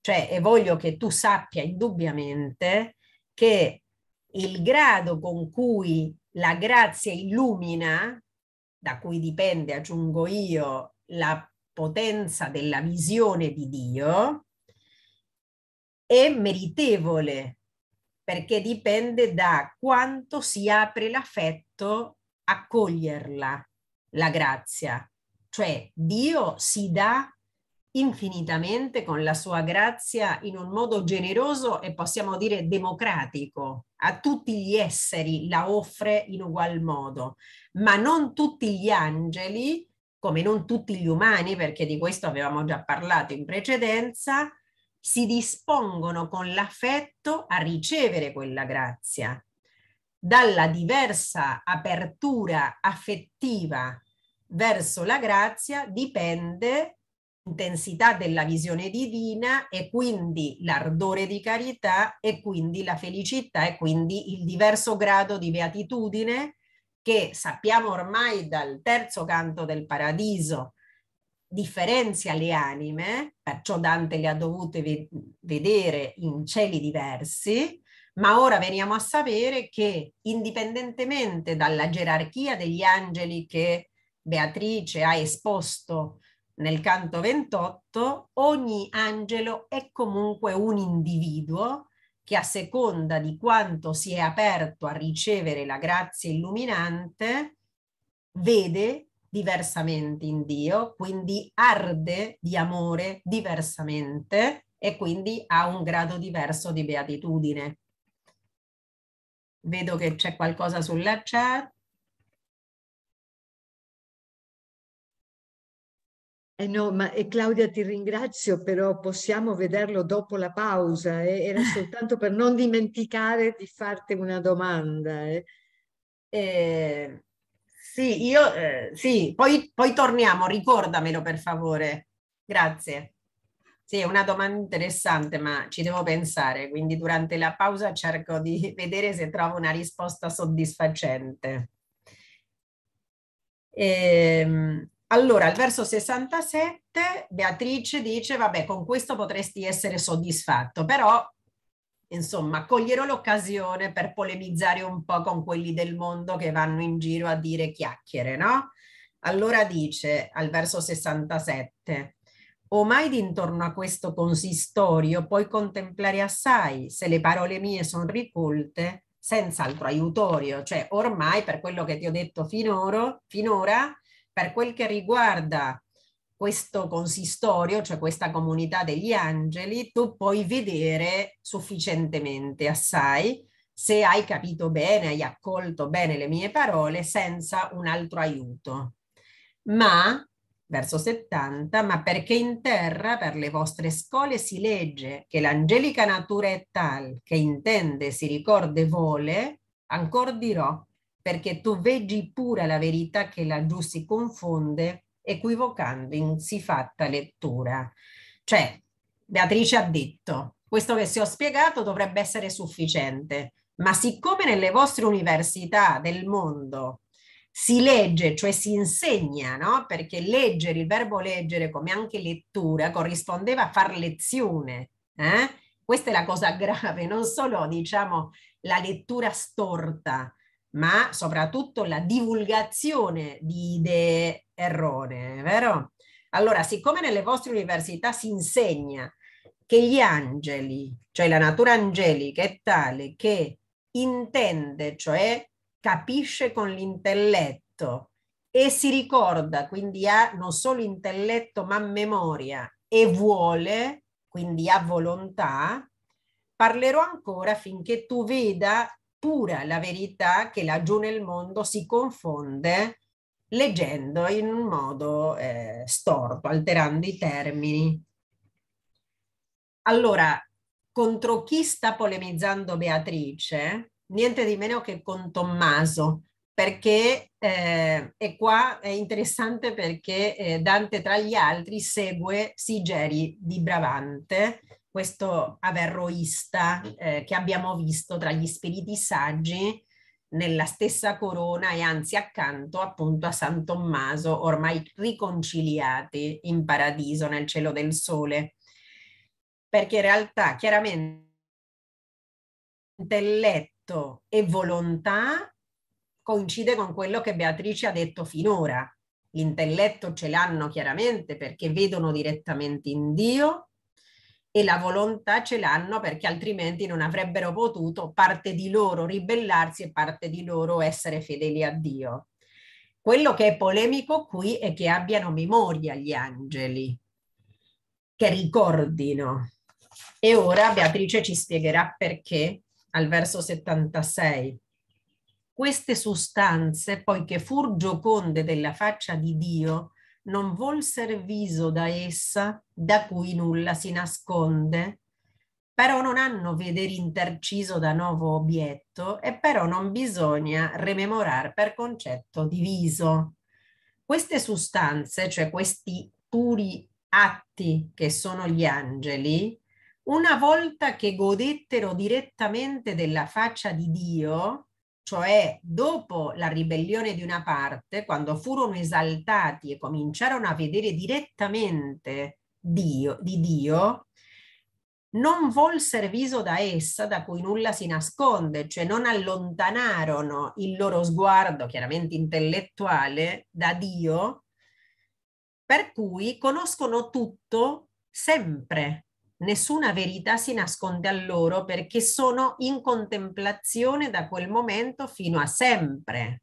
Cioè, e voglio che tu sappia indubbiamente che il grado con cui la grazia illumina, da cui dipende, aggiungo io, la potenza della visione di Dio, è meritevole perché dipende da quanto si apre l'affetto a coglierla, la grazia. Cioè Dio si dà infinitamente con la sua grazia in un modo generoso e possiamo dire democratico. A tutti gli esseri la offre in ugual modo, ma non tutti gli angeli, come non tutti gli umani, perché di questo avevamo già parlato in precedenza, si dispongono con l'affetto a ricevere quella grazia. Dalla diversa apertura affettiva verso la grazia dipende l'intensità della visione divina e quindi l'ardore di carità e quindi la felicità e quindi il diverso grado di beatitudine che sappiamo ormai dal terzo canto del paradiso differenzia le anime, perciò Dante le ha dovute ve- vedere in cieli diversi, ma ora veniamo a sapere che indipendentemente dalla gerarchia degli angeli che Beatrice ha esposto nel canto 28, ogni angelo è comunque un individuo che a seconda di quanto si è aperto a ricevere la grazia illuminante, vede diversamente in Dio, quindi arde di amore diversamente e quindi ha un grado diverso di beatitudine. Vedo che c'è qualcosa sulla chat. Eh no, ma eh, Claudia ti ringrazio, però possiamo vederlo dopo la pausa. Eh? Era soltanto per non dimenticare di farti una domanda. Eh. eh sì, io eh, sì, poi, poi torniamo, ricordamelo per favore. Grazie. Sì, è una domanda interessante, ma ci devo pensare, quindi durante la pausa cerco di vedere se trovo una risposta soddisfacente. Ehm, allora, al verso 67 Beatrice dice, vabbè, con questo potresti essere soddisfatto, però Insomma, coglierò l'occasione per polemizzare un po' con quelli del mondo che vanno in giro a dire chiacchiere, no? Allora dice al verso 67, o mai d'intorno a questo consistorio puoi contemplare assai se le parole mie sono ricolte senza altro aiutorio, cioè ormai per quello che ti ho detto finora, finora per quel che riguarda questo consistorio, cioè questa comunità degli angeli, tu puoi vedere sufficientemente, assai, se hai capito bene, hai accolto bene le mie parole senza un altro aiuto. Ma, verso 70, ma perché in terra per le vostre scole si legge che l'angelica natura è tal che intende, si ricorda e vuole, ancor dirò, perché tu veggi pura la verità che laggiù si confonde equivocando in siffatta lettura. Cioè, Beatrice ha detto, questo che si ho spiegato dovrebbe essere sufficiente, ma siccome nelle vostre università del mondo si legge, cioè si insegna, no? perché leggere, il verbo leggere come anche lettura corrispondeva a far lezione. Eh? Questa è la cosa grave, non solo diciamo la lettura storta, ma soprattutto la divulgazione di idee errore, vero? Allora, siccome nelle vostre università si insegna che gli angeli, cioè la natura angelica è tale che intende, cioè capisce con l'intelletto e si ricorda, quindi ha non solo intelletto ma memoria e vuole, quindi ha volontà, parlerò ancora finché tu veda pura la verità che laggiù nel mondo si confonde leggendo in un modo eh, storto, alterando i termini. Allora, contro chi sta polemizzando Beatrice? Niente di meno che con Tommaso, perché eh, e qua è interessante perché eh, Dante tra gli altri segue Sigeri di Bravante, questo averroista eh, che abbiamo visto tra gli spiriti saggi nella stessa corona e anzi accanto appunto a San Tommaso, ormai riconciliati in paradiso nel cielo del sole. Perché in realtà chiaramente intelletto e volontà coincide con quello che Beatrice ha detto finora. L'intelletto ce l'hanno chiaramente perché vedono direttamente in Dio, e la volontà ce l'hanno perché altrimenti non avrebbero potuto parte di loro ribellarsi e parte di loro essere fedeli a Dio. Quello che è polemico qui è che abbiano memoria gli angeli, che ricordino. E ora Beatrice ci spiegherà perché al verso 76. Queste sostanze, poiché fur gioconde della faccia di Dio, non volser viso da essa, da cui nulla si nasconde, però non hanno veder interciso da nuovo obietto e però non bisogna rememorar per concetto diviso. Queste sostanze, cioè questi puri atti che sono gli angeli, una volta che godettero direttamente della faccia di Dio, cioè dopo la ribellione di una parte, quando furono esaltati e cominciarono a vedere direttamente Dio, di Dio, non volsero viso da essa, da cui nulla si nasconde, cioè non allontanarono il loro sguardo, chiaramente intellettuale, da Dio, per cui conoscono tutto sempre, nessuna verità si nasconde a loro perché sono in contemplazione da quel momento fino a sempre.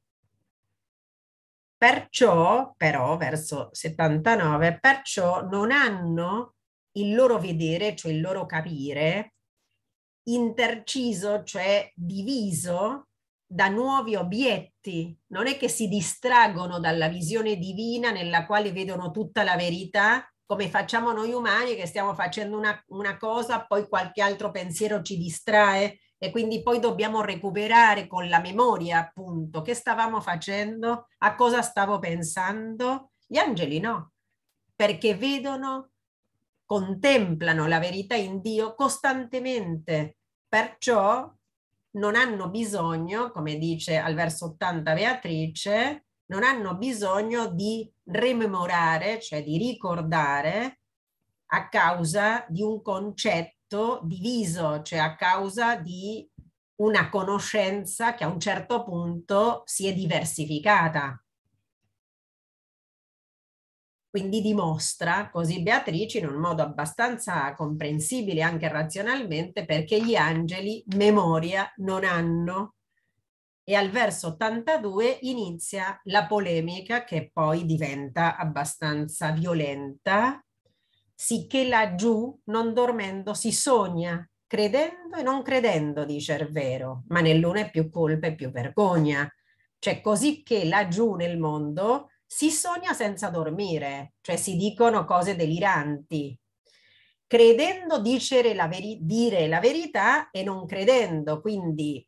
Perciò, però, verso 79, perciò non hanno il loro vedere, cioè il loro capire, interciso, cioè diviso da nuovi obietti. Non è che si distraggono dalla visione divina nella quale vedono tutta la verità come facciamo noi umani che stiamo facendo una, una cosa, poi qualche altro pensiero ci distrae e quindi poi dobbiamo recuperare con la memoria appunto che stavamo facendo, a cosa stavo pensando. Gli angeli no, perché vedono, contemplano la verità in Dio costantemente, perciò non hanno bisogno, come dice al verso 80 Beatrice, non hanno bisogno di rememorare, cioè di ricordare a causa di un concetto diviso, cioè a causa di una conoscenza che a un certo punto si è diversificata. Quindi dimostra, così Beatrice, in un modo abbastanza comprensibile anche razionalmente, perché gli angeli memoria non hanno e al verso 82 inizia la polemica che poi diventa abbastanza violenta, sicché laggiù non dormendo si sogna, credendo e non credendo, dice vero, ma nell'uno è più colpa e più vergogna. Cioè così che laggiù nel mondo si sogna senza dormire, cioè si dicono cose deliranti, credendo dicere la veri- dire la verità e non credendo, quindi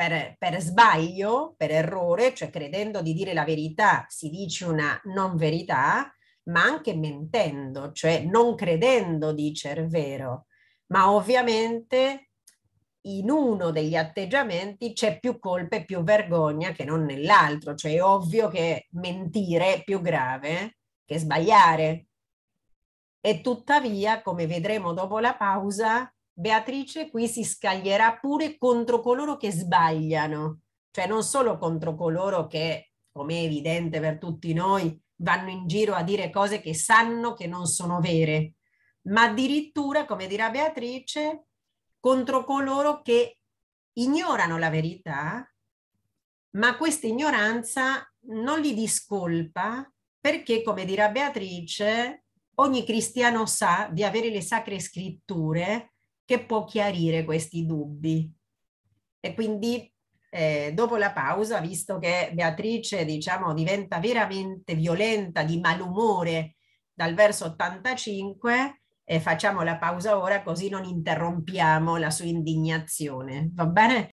per, per, sbaglio, per errore, cioè credendo di dire la verità, si dice una non verità, ma anche mentendo, cioè non credendo di il vero. Ma ovviamente in uno degli atteggiamenti c'è più colpa e più vergogna che non nell'altro, cioè è ovvio che mentire è più grave che sbagliare. E tuttavia, come vedremo dopo la pausa, Beatrice qui si scaglierà pure contro coloro che sbagliano, cioè non solo contro coloro che, come è evidente per tutti noi, vanno in giro a dire cose che sanno che non sono vere, ma addirittura, come dirà Beatrice, contro coloro che ignorano la verità, ma questa ignoranza non li discolpa perché, come dirà Beatrice, ogni cristiano sa di avere le sacre scritture che può chiarire questi dubbi. E quindi eh, dopo la pausa, visto che Beatrice diciamo, diventa veramente violenta, di malumore dal verso 85, eh, facciamo la pausa ora così non interrompiamo la sua indignazione. Va bene?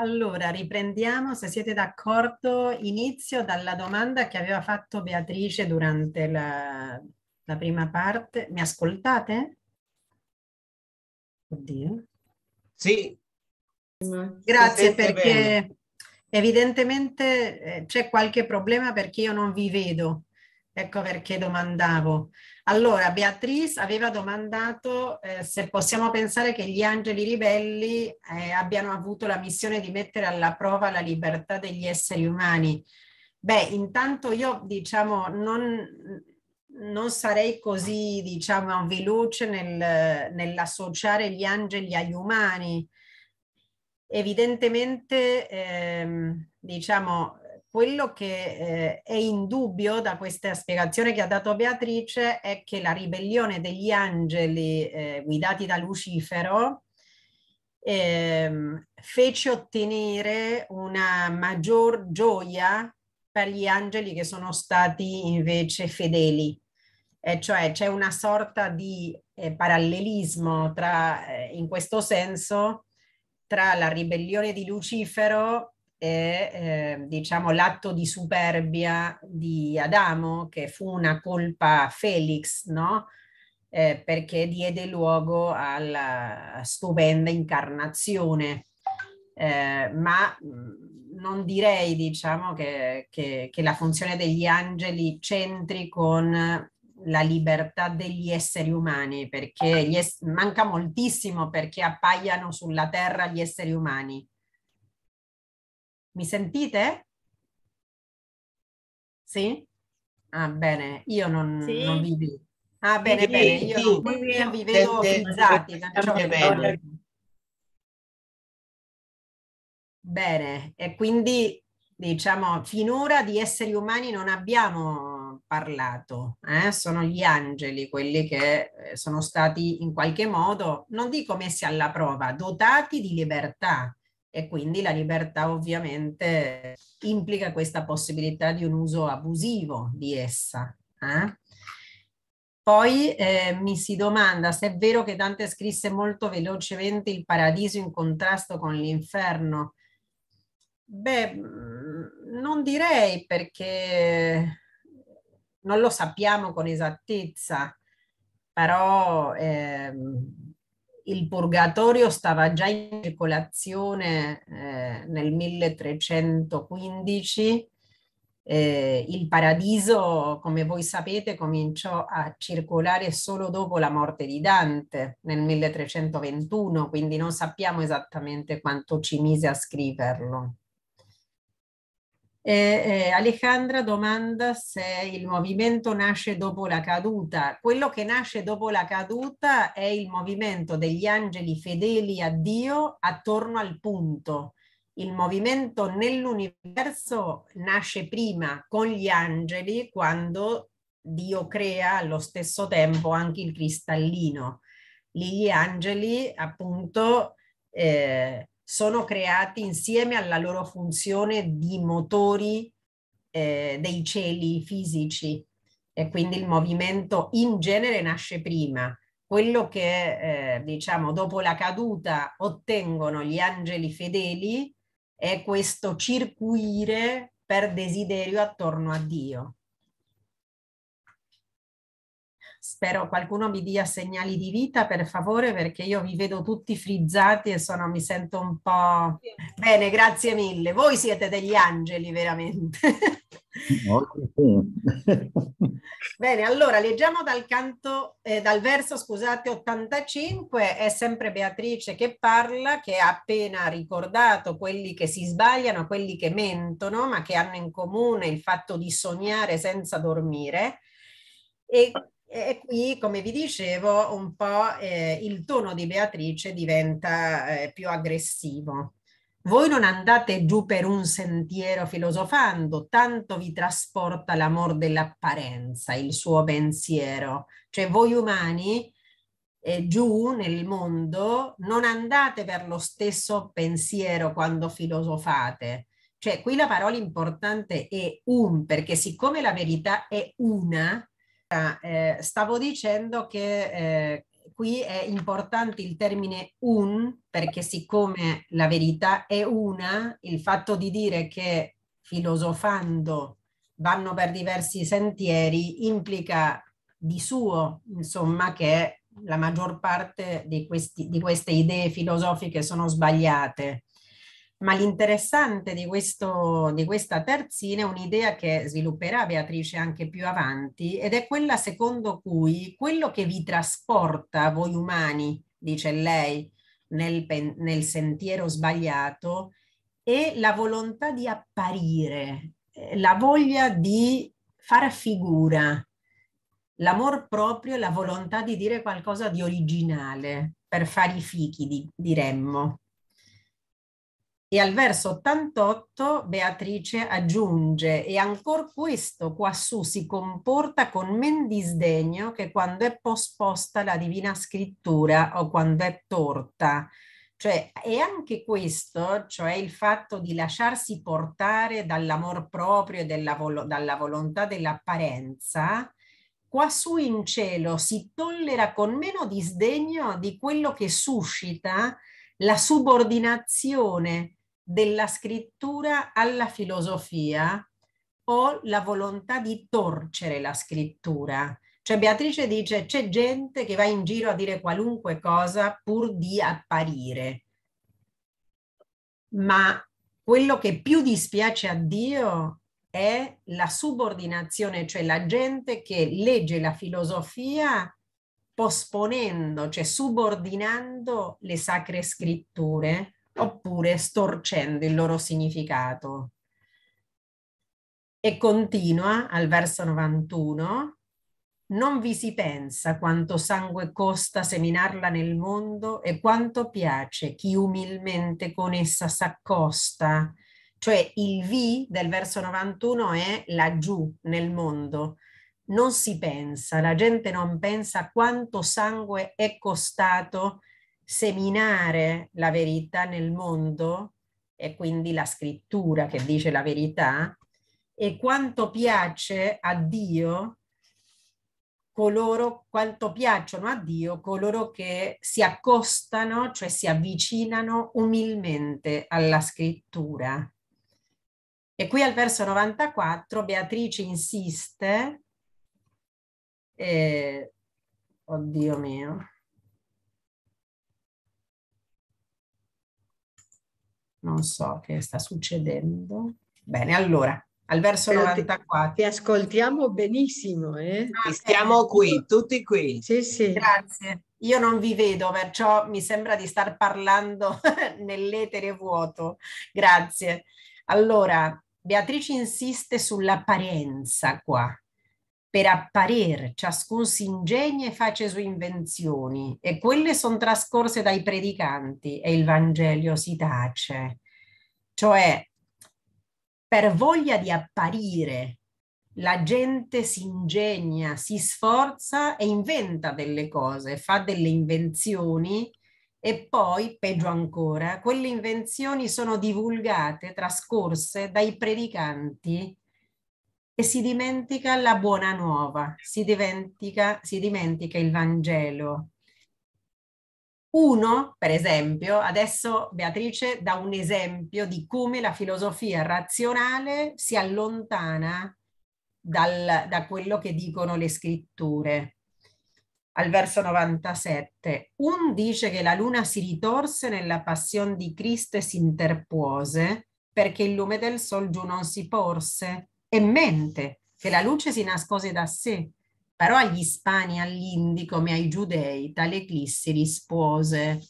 Allora, riprendiamo, se siete d'accordo, inizio dalla domanda che aveva fatto Beatrice durante la, la prima parte. Mi ascoltate? Oddio. Sì. Grazie perché bene. evidentemente eh, c'è qualche problema perché io non vi vedo. Ecco perché domandavo. Allora, Beatrice aveva domandato eh, se possiamo pensare che gli angeli ribelli eh, abbiano avuto la missione di mettere alla prova la libertà degli esseri umani. Beh, intanto io diciamo non, non sarei così diciamo veloce nel, nell'associare gli angeli agli umani. Evidentemente, ehm, diciamo, quello che eh, è in dubbio da questa spiegazione che ha dato Beatrice è che la ribellione degli angeli eh, guidati da Lucifero eh, fece ottenere una maggior gioia per gli angeli che sono stati invece fedeli. E cioè c'è una sorta di eh, parallelismo tra, eh, in questo senso tra la ribellione di Lucifero è eh, diciamo, l'atto di superbia di Adamo, che fu una colpa Felix, no? Eh, perché diede luogo alla stupenda incarnazione. Eh, ma non direi diciamo, che, che, che la funzione degli angeli centri con la libertà degli esseri umani, perché es- manca moltissimo perché appaiano sulla terra gli esseri umani. Mi sentite? Sì? Ah, bene, io non, sì. non vi vedo. Ah, bene, sì, bene, io, sì. non, io vi vedo sì, frizzati. Bene. bene, e quindi diciamo finora di esseri umani non abbiamo parlato, eh? sono gli angeli quelli che eh, sono stati in qualche modo, non dico messi alla prova, dotati di libertà, e quindi la libertà ovviamente implica questa possibilità di un uso abusivo di essa. Eh? Poi eh, mi si domanda se è vero che Dante scrisse molto velocemente il paradiso in contrasto con l'inferno. Beh, mm, non direi perché non lo sappiamo con esattezza, però ehm, il purgatorio stava già in circolazione eh, nel 1315, eh, il paradiso, come voi sapete, cominciò a circolare solo dopo la morte di Dante nel 1321, quindi non sappiamo esattamente quanto ci mise a scriverlo. Eh, eh, Alejandra domanda se il movimento nasce dopo la caduta. Quello che nasce dopo la caduta è il movimento degli angeli fedeli a Dio attorno al punto. Il movimento nell'universo nasce prima con gli angeli quando Dio crea allo stesso tempo anche il cristallino. Lì gli angeli appunto eh, sono creati insieme alla loro funzione di motori eh, dei cieli fisici e quindi il movimento in genere nasce prima. Quello che eh, diciamo dopo la caduta ottengono gli angeli fedeli è questo circuire per desiderio attorno a Dio. spero qualcuno mi dia segnali di vita per favore perché io vi vedo tutti frizzati e sono, mi sento un po'... Bene, grazie mille. Voi siete degli angeli veramente. Bene, allora leggiamo dal canto, eh, dal verso, scusate, 85, è sempre Beatrice che parla, che ha appena ricordato quelli che si sbagliano, quelli che mentono, ma che hanno in comune il fatto di sognare senza dormire. E e qui, come vi dicevo, un po' eh, il tono di Beatrice diventa eh, più aggressivo. Voi non andate giù per un sentiero filosofando, tanto vi trasporta l'amor dell'apparenza, il suo pensiero. Cioè voi umani eh, giù nel mondo non andate per lo stesso pensiero quando filosofate. Cioè qui la parola importante è un, perché siccome la verità è una, eh, stavo dicendo che eh, qui è importante il termine un, perché siccome la verità è una, il fatto di dire che filosofando vanno per diversi sentieri implica di suo, insomma, che la maggior parte di, questi, di queste idee filosofiche sono sbagliate ma l'interessante di, questo, di questa terzina è un'idea che svilupperà Beatrice anche più avanti ed è quella secondo cui quello che vi trasporta, voi umani, dice lei, nel, nel sentiero sbagliato, è la volontà di apparire, eh, la voglia di far figura, l'amor proprio e la volontà di dire qualcosa di originale per fare i fichi, di, diremmo. E al verso 88 Beatrice aggiunge, e ancor questo quassù si comporta con men disdegno che quando è posposta la divina scrittura o quando è torta. Cioè, e anche questo, cioè il fatto di lasciarsi portare dall'amor proprio e della, vol- dalla volontà dell'apparenza, quassù in cielo si tollera con meno disdegno di quello che suscita la subordinazione della scrittura alla filosofia o la volontà di torcere la scrittura. Cioè Beatrice dice c'è gente che va in giro a dire qualunque cosa pur di apparire, ma quello che più dispiace a Dio è la subordinazione, cioè la gente che legge la filosofia posponendo, cioè subordinando le sacre scritture oppure storcendo il loro significato. E continua al verso 91, non vi si pensa quanto sangue costa seminarla nel mondo e quanto piace chi umilmente con essa s'accosta. Cioè il vi del verso 91 è laggiù nel mondo. Non si pensa, la gente non pensa quanto sangue è costato seminare la verità nel mondo e quindi la scrittura che dice la verità e quanto piace a Dio coloro, quanto piacciono a Dio coloro che si accostano, cioè si avvicinano umilmente alla scrittura. E qui al verso 94 Beatrice insiste, eh, oddio mio, non so che sta succedendo. Bene, allora, al verso Però 94. Ti, ti ascoltiamo benissimo. Eh? Ah, Siamo qui, tutti qui. Sì, sì. Grazie. Io non vi vedo, perciò mi sembra di star parlando nell'etere vuoto. Grazie. Allora, Beatrice insiste sull'apparenza qua per apparire, ciascun si ingegna e face sue invenzioni, e quelle sono trascorse dai predicanti e il Vangelo si tace. Cioè, per voglia di apparire, la gente si ingegna, si sforza e inventa delle cose, fa delle invenzioni e poi, peggio ancora, quelle invenzioni sono divulgate, trascorse dai predicanti e si dimentica la buona nuova, si dimentica, si dimentica il Vangelo. Uno, per esempio, adesso Beatrice dà un esempio di come la filosofia razionale si allontana dal, da quello che dicono le scritture. Al verso 97, un dice che la luna si ritorse nella passione di Cristo e si interpose perché il lume del sol giù non si porse e mente che la luce si nascose da sé, però agli ispani, agli indi come ai giudei, tale eclissi rispose.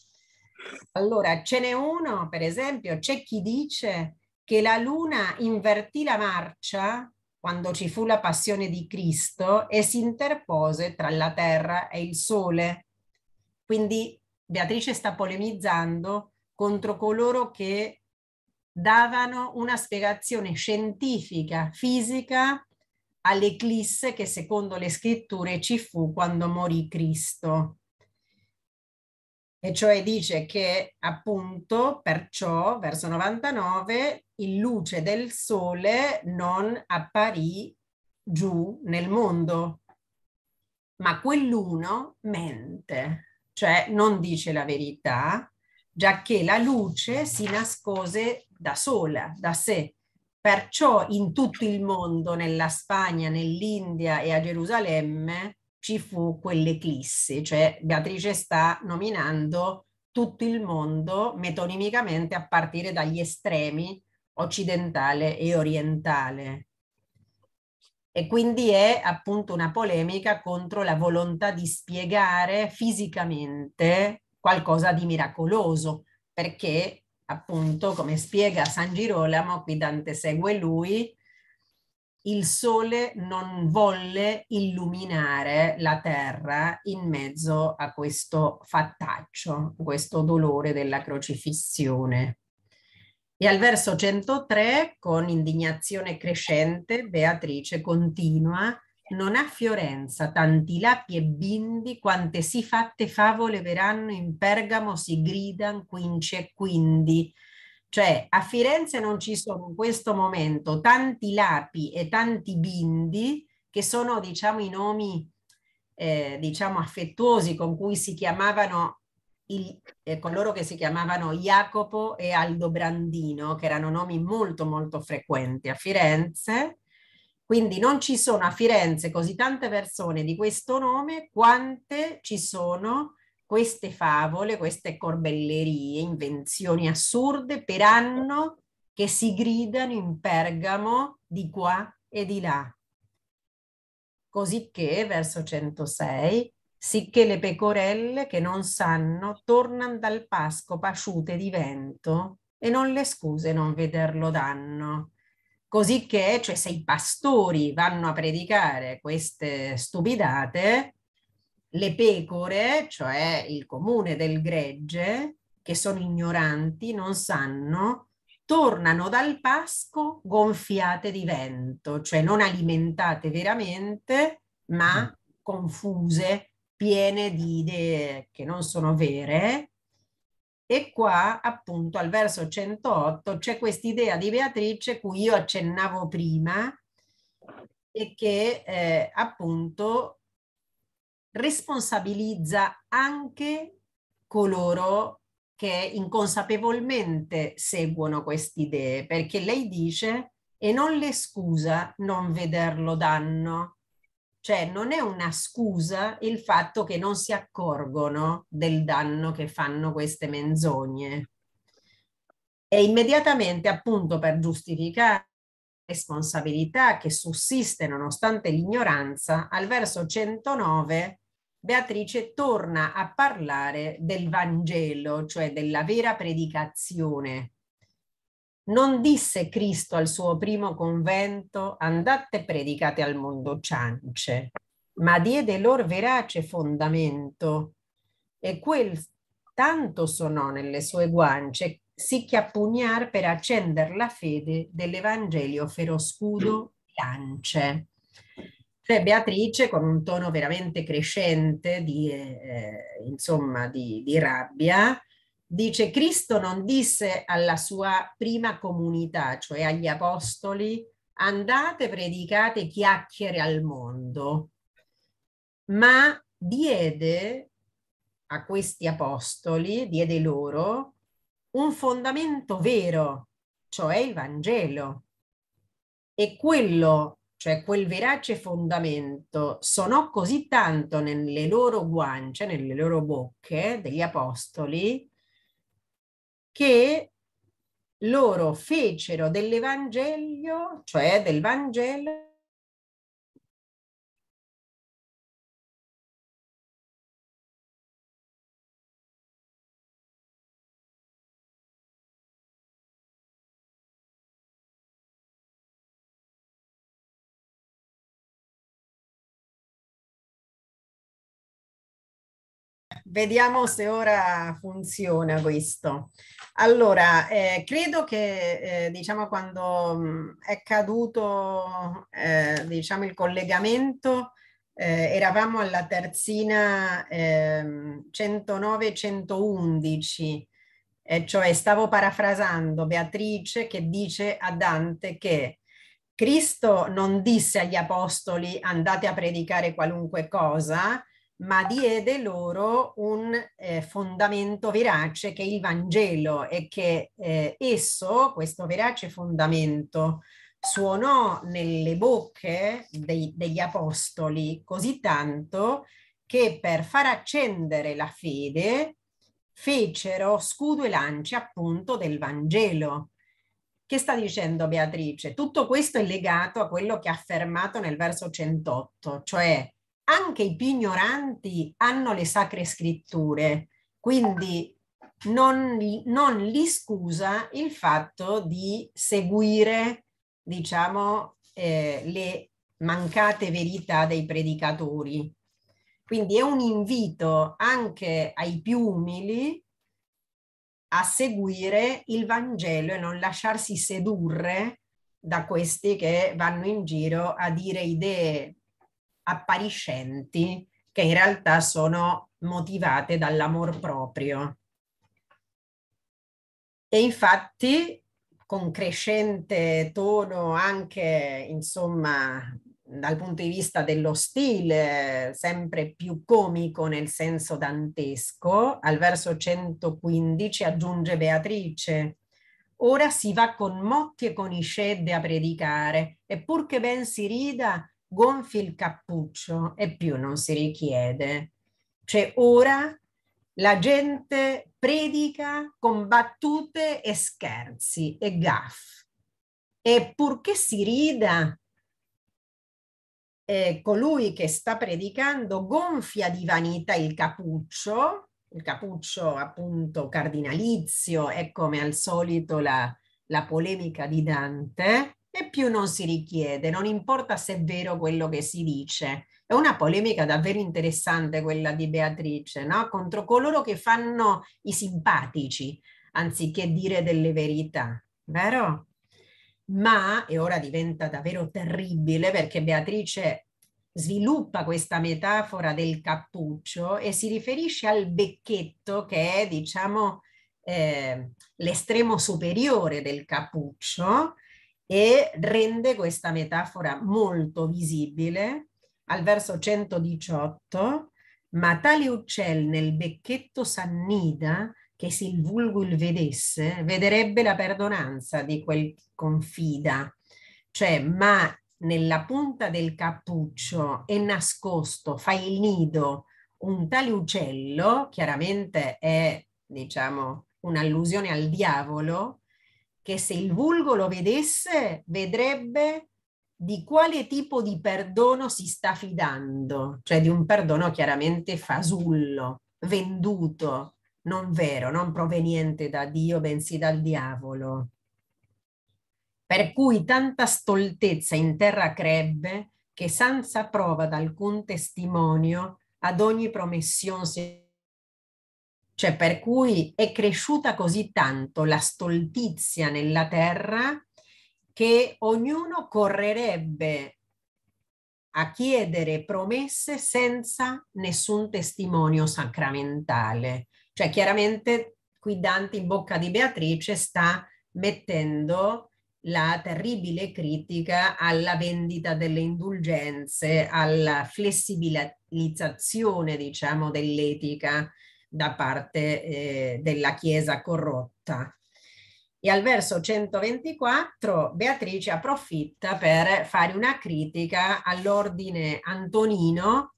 Allora, ce n'è uno, per esempio, c'è chi dice che la luna invertì la marcia quando ci fu la passione di Cristo e si interpose tra la terra e il sole. Quindi Beatrice sta polemizzando contro coloro che davano una spiegazione scientifica, fisica all'eclisse che secondo le scritture ci fu quando morì Cristo. E cioè dice che appunto perciò, verso 99, il luce del sole non apparì giù nel mondo, ma quell'uno mente, cioè non dice la verità, già che la luce si nascose da sola, da sé. Perciò in tutto il mondo, nella Spagna, nell'India e a Gerusalemme, ci fu quell'eclissi, cioè Beatrice sta nominando tutto il mondo metonimicamente a partire dagli estremi occidentale e orientale. E quindi è appunto una polemica contro la volontà di spiegare fisicamente qualcosa di miracoloso, perché appunto, come spiega San Girolamo, qui Dante segue lui, il sole non volle illuminare la terra in mezzo a questo fattaccio, questo dolore della crocifissione. E al verso 103, con indignazione crescente, Beatrice continua, non ha Fiorenza tanti lapi e bindi quante si fatte favole veranno in Pergamo si gridan quinci e quindi. Cioè a Firenze non ci sono in questo momento tanti lapi e tanti bindi che sono diciamo i nomi eh, diciamo affettuosi con cui si chiamavano il, eh, coloro che si chiamavano Jacopo e Aldo Brandino che erano nomi molto molto frequenti a Firenze quindi non ci sono a Firenze così tante persone di questo nome quante ci sono queste favole, queste corbellerie, invenzioni assurde per anno che si gridano in Pergamo di qua e di là. Cosicché, verso 106, sicché le pecorelle che non sanno tornano dal pasco pasciute di vento e non le scuse non vederlo danno così che cioè, se i pastori vanno a predicare queste stupidate, le pecore, cioè il comune del gregge, che sono ignoranti, non sanno, tornano dal pasco gonfiate di vento, cioè non alimentate veramente, ma mm. confuse, piene di idee che non sono vere e qua appunto al verso 108 c'è quest'idea di Beatrice cui io accennavo prima e che eh, appunto responsabilizza anche coloro che inconsapevolmente seguono queste idee, perché lei dice e non le scusa non vederlo danno, cioè non è una scusa il fatto che non si accorgono del danno che fanno queste menzogne. E immediatamente appunto per giustificare responsabilità che sussiste nonostante l'ignoranza, al verso 109 Beatrice torna a parlare del Vangelo, cioè della vera predicazione, non disse Cristo al suo primo convento andate e predicate al mondo ciance, ma diede loro verace fondamento e quel tanto sonò nelle sue guance sicché a pugnar per accender la fede dell'Evangelio feroscudo lance. Cioè Beatrice con un tono veramente crescente di, eh, insomma, di, di rabbia Dice Cristo non disse alla sua prima comunità, cioè agli apostoli, andate, predicate chiacchiere al mondo, ma diede a questi apostoli, diede loro un fondamento vero, cioè il Vangelo. E quello, cioè quel verace fondamento, sonò così tanto nelle loro guance, nelle loro bocche degli apostoli, che loro fecero dell'Evangelio, cioè del Vangelo, Vediamo se ora funziona questo. Allora, eh, credo che eh, diciamo quando mh, mm, è caduto eh, diciamo il collegamento eh, eravamo alla terzina 109-111, ehm, cioè stavo parafrasando Beatrice che dice a Dante che Cristo non disse agli apostoli andate a predicare qualunque cosa, ma diede loro un eh, fondamento verace che è il Vangelo e che eh, esso, questo verace fondamento, suonò nelle bocche dei, degli apostoli così tanto che per far accendere la fede fecero scudo e lance appunto del Vangelo. Che sta dicendo Beatrice? Tutto questo è legato a quello che ha affermato nel verso 108, cioè anche i più ignoranti hanno le sacre scritture, quindi non, non li scusa il fatto di seguire, diciamo, eh, le mancate verità dei predicatori. Quindi è un invito anche ai più umili a seguire il Vangelo e non lasciarsi sedurre da questi che vanno in giro a dire idee appariscenti che in realtà sono motivate dall'amor proprio. E infatti con crescente tono anche, insomma, dal punto di vista dello stile, sempre più comico nel senso dantesco, al verso 115 aggiunge Beatrice. Ora si va con motti e con iscedde a predicare, e pur che ben si rida, gonfi il cappuccio e più non si richiede. Cioè ora la gente predica con battute e scherzi e gaff. E purché si rida, eh, colui che sta predicando gonfia di vanità il cappuccio, il cappuccio appunto cardinalizio è come al solito la, la polemica di Dante, e più non si richiede, non importa se è vero quello che si dice. È una polemica davvero interessante quella di Beatrice, no? contro coloro che fanno i simpatici anziché dire delle verità, vero? Ma, e ora diventa davvero terribile perché Beatrice sviluppa questa metafora del cappuccio e si riferisce al becchetto che è, diciamo, eh, l'estremo superiore del cappuccio, e rende questa metafora molto visibile al verso 118, ma tale uccel nel becchetto s'annida che se il vulgo il vedesse, vederebbe la perdonanza di quel confida. Cioè, ma nella punta del cappuccio è nascosto, fa il nido, un tale uccello, chiaramente è, diciamo, un'allusione al diavolo, che se il vulgo lo vedesse vedrebbe di quale tipo di perdono si sta fidando, cioè di un perdono chiaramente fasullo, venduto, non vero, non proveniente da Dio, bensì dal diavolo. Per cui tanta stoltezza in terra crebbe che senza prova d'alcun testimonio ad ogni promission si cioè, per cui è cresciuta così tanto la stoltizia nella terra che ognuno correrebbe a chiedere promesse senza nessun testimonio sacramentale. Cioè chiaramente qui Dante in bocca di Beatrice sta mettendo la terribile critica alla vendita delle indulgenze, alla flessibilizzazione, diciamo, dell'etica da parte eh, della Chiesa corrotta. E al verso 124 Beatrice approfitta per fare una critica all'ordine antonino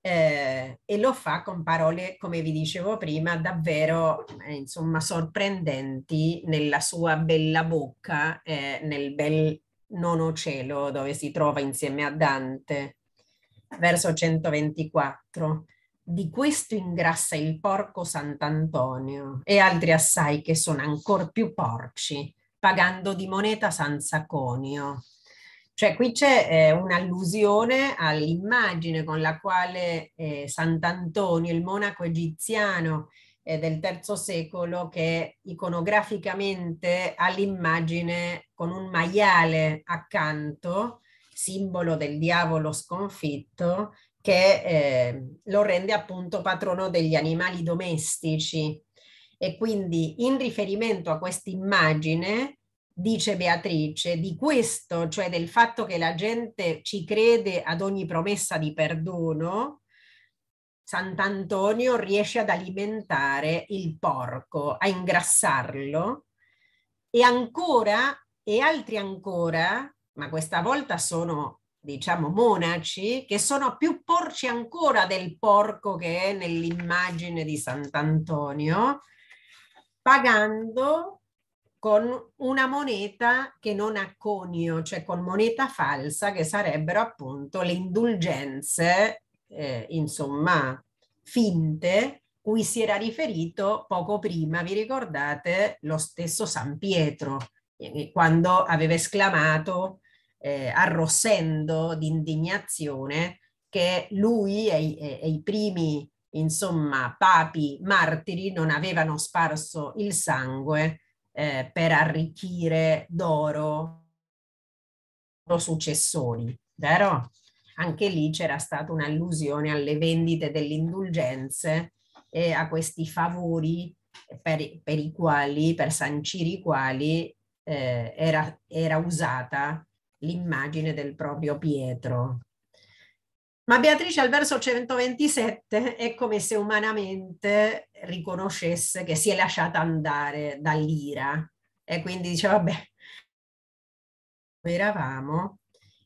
eh, e lo fa con parole, come vi dicevo prima, davvero eh, insomma, sorprendenti nella sua bella bocca, eh, nel bel nono cielo dove si trova insieme a Dante, verso 124. Di questo ingrassa il porco Sant'Antonio e altri assai che sono ancora più porci, pagando di moneta San Saconio. Cioè qui c'è eh, un'allusione all'immagine con la quale eh, Sant'Antonio, il monaco egiziano eh, del III secolo, che iconograficamente ha l'immagine con un maiale accanto, simbolo del diavolo sconfitto, che eh, lo rende appunto patrono degli animali domestici. E quindi in riferimento a questa immagine, dice Beatrice, di questo, cioè del fatto che la gente ci crede ad ogni promessa di perdono, Sant'Antonio riesce ad alimentare il porco, a ingrassarlo e ancora, e altri ancora, ma questa volta sono diciamo monaci, che sono più porci ancora del porco che è nell'immagine di Sant'Antonio, pagando con una moneta che non ha conio, cioè con moneta falsa, che sarebbero appunto le indulgenze, eh, insomma, finte, cui si era riferito poco prima, vi ricordate, lo stesso San Pietro, eh, quando aveva esclamato eh, arrossendo di indignazione che lui e, e, e i primi insomma, papi martiri non avevano sparso il sangue eh, per arricchire d'oro i loro successori, vero? Anche lì c'era stata un'allusione alle vendite delle indulgenze e a questi favori per, per i quali, per sancire i quali, eh, era, era usata l'immagine del proprio Pietro. Ma Beatrice al verso 127 è come se umanamente riconoscesse che si è lasciata andare dall'ira e quindi dice vabbè, eravamo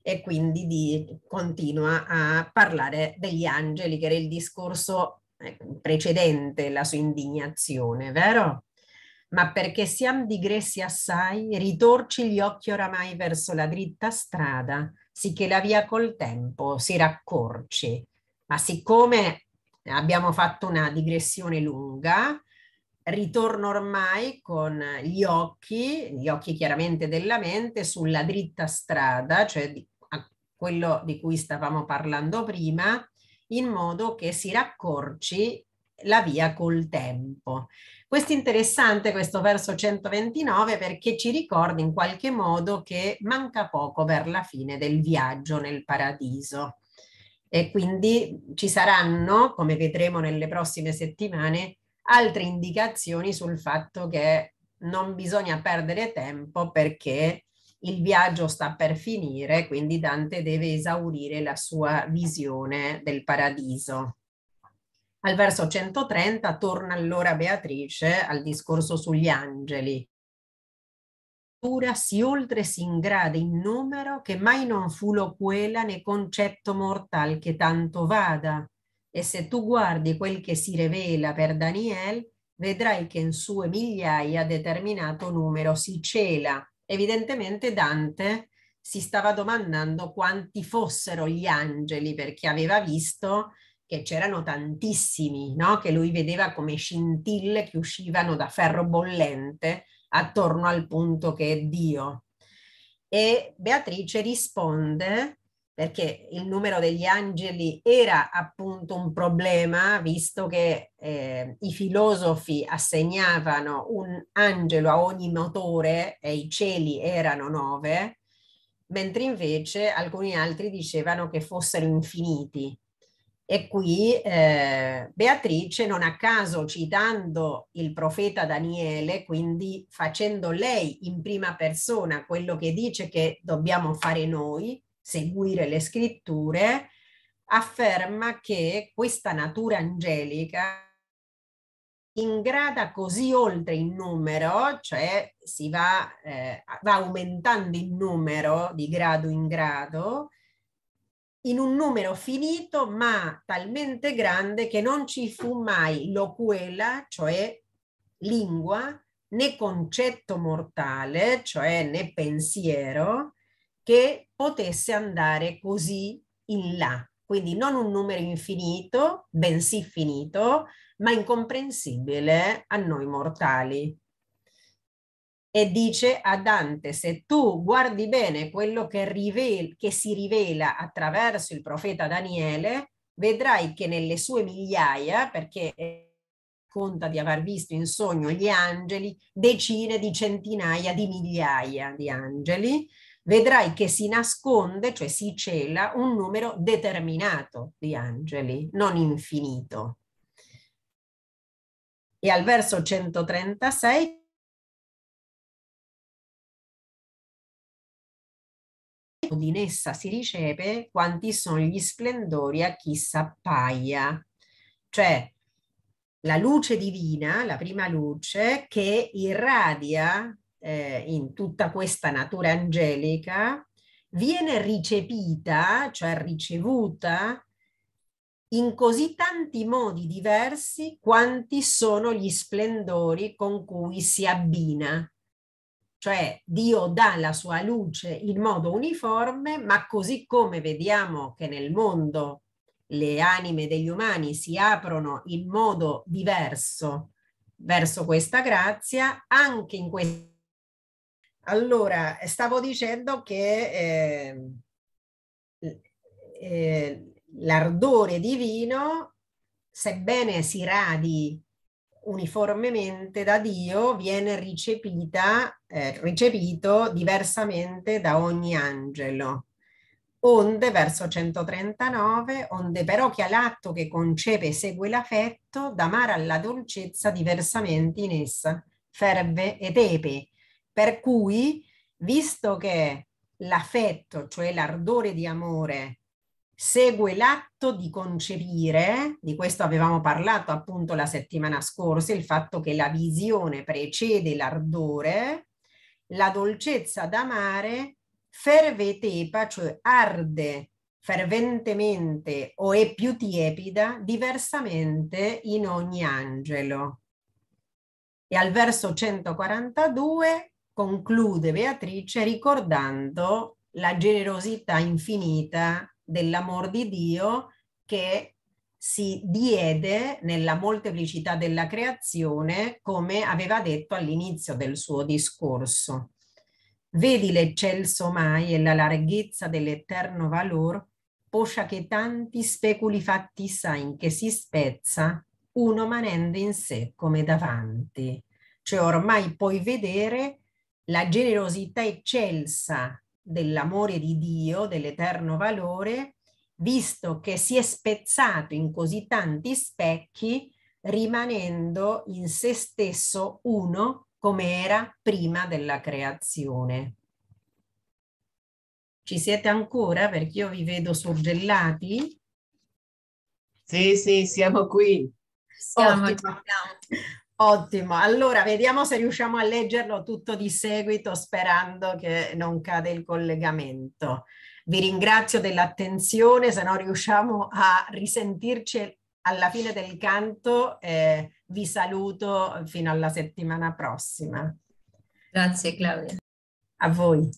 e quindi di, continua a parlare degli angeli che era il discorso eh, precedente la sua indignazione, vero? ma perché siamo digressi assai, ritorci gli occhi oramai verso la dritta strada, sicché la via col tempo si raccorci. Ma siccome abbiamo fatto una digressione lunga, ritorno ormai con gli occhi, gli occhi chiaramente della mente, sulla dritta strada, cioè di, a quello di cui stavamo parlando prima, in modo che si raccorci la via col tempo. Questo è interessante, questo verso 129, perché ci ricorda in qualche modo che manca poco per la fine del viaggio nel paradiso. E quindi ci saranno, come vedremo nelle prossime settimane, altre indicazioni sul fatto che non bisogna perdere tempo perché il viaggio sta per finire, quindi Dante deve esaurire la sua visione del paradiso. Al verso 130 torna allora Beatrice al discorso sugli angeli. Si oltre si ingrade in numero che mai non fu loquela né concetto mortal che tanto vada. E se tu guardi quel che si rivela per Daniel, vedrai che in sue migliaia determinato numero si cela. Evidentemente Dante si stava domandando quanti fossero gli angeli perché aveva visto che c'erano tantissimi, no? che lui vedeva come scintille che uscivano da ferro bollente attorno al punto che è Dio. E Beatrice risponde perché il numero degli angeli era appunto un problema, visto che eh, i filosofi assegnavano un angelo a ogni motore e i cieli erano nove, mentre invece alcuni altri dicevano che fossero infiniti. E qui eh, Beatrice, non a caso citando il profeta Daniele, quindi facendo lei in prima persona quello che dice che dobbiamo fare noi, seguire le scritture, afferma che questa natura angelica ingrada così oltre il numero, cioè si va, eh, va aumentando in numero di grado in grado, in un numero finito ma talmente grande che non ci fu mai loquela, cioè lingua, né concetto mortale, cioè né pensiero, che potesse andare così in là. Quindi non un numero infinito, bensì finito, ma incomprensibile a noi mortali e dice a Dante, se tu guardi bene quello che, rivel- che si rivela attraverso il profeta Daniele, vedrai che nelle sue migliaia, perché conta di aver visto in sogno gli angeli, decine di centinaia di migliaia di angeli, vedrai che si nasconde, cioè si cela, un numero determinato di angeli, non infinito. E al verso 136 di Nessa si riceve quanti sono gli splendori a chi s'appaia, cioè la luce divina, la prima luce, che irradia eh, in tutta questa natura angelica, viene ricepita, cioè ricevuta, in così tanti modi diversi quanti sono gli splendori con cui si abbina cioè Dio dà la sua luce in modo uniforme, ma così come vediamo che nel mondo le anime degli umani si aprono in modo diverso verso questa grazia, anche in questo... Allora, stavo dicendo che eh, eh, l'ardore divino, sebbene si radi uniformemente da Dio viene ricepita, eh, ricepito diversamente da ogni angelo. Onde verso 139, onde però chi ha l'atto che concepe segue l'affetto, d'amare alla dolcezza diversamente in essa, ferve e tepe. Per cui, visto che l'affetto, cioè l'ardore di amore, segue l'atto di concepire, di questo avevamo parlato appunto la settimana scorsa, il fatto che la visione precede l'ardore, la dolcezza d'amare ferve tepa, cioè arde ferventemente o è più tiepida diversamente in ogni angelo. E al verso 142 conclude Beatrice ricordando la generosità infinita dell'amor di Dio che si diede nella molteplicità della creazione, come aveva detto all'inizio del suo discorso. Vedi l'eccelso mai e la larghezza dell'eterno valor, poscia che tanti speculi fatti sain che si spezza, uno manendo in sé come davanti. Cioè ormai puoi vedere la generosità eccelsa dell'amore di Dio, dell'eterno valore, visto che si è spezzato in così tanti specchi, rimanendo in se stesso uno come era prima della creazione. Ci siete ancora? Perché io vi vedo sorgellati. Sì, sì, siamo qui. Siamo, Ottimo. siamo. Ottimo, allora vediamo se riusciamo a leggerlo tutto di seguito sperando che non cade il collegamento. Vi ringrazio dell'attenzione, se no riusciamo a risentirci alla fine del canto, eh, vi saluto fino alla settimana prossima. Grazie Claudia. A voi.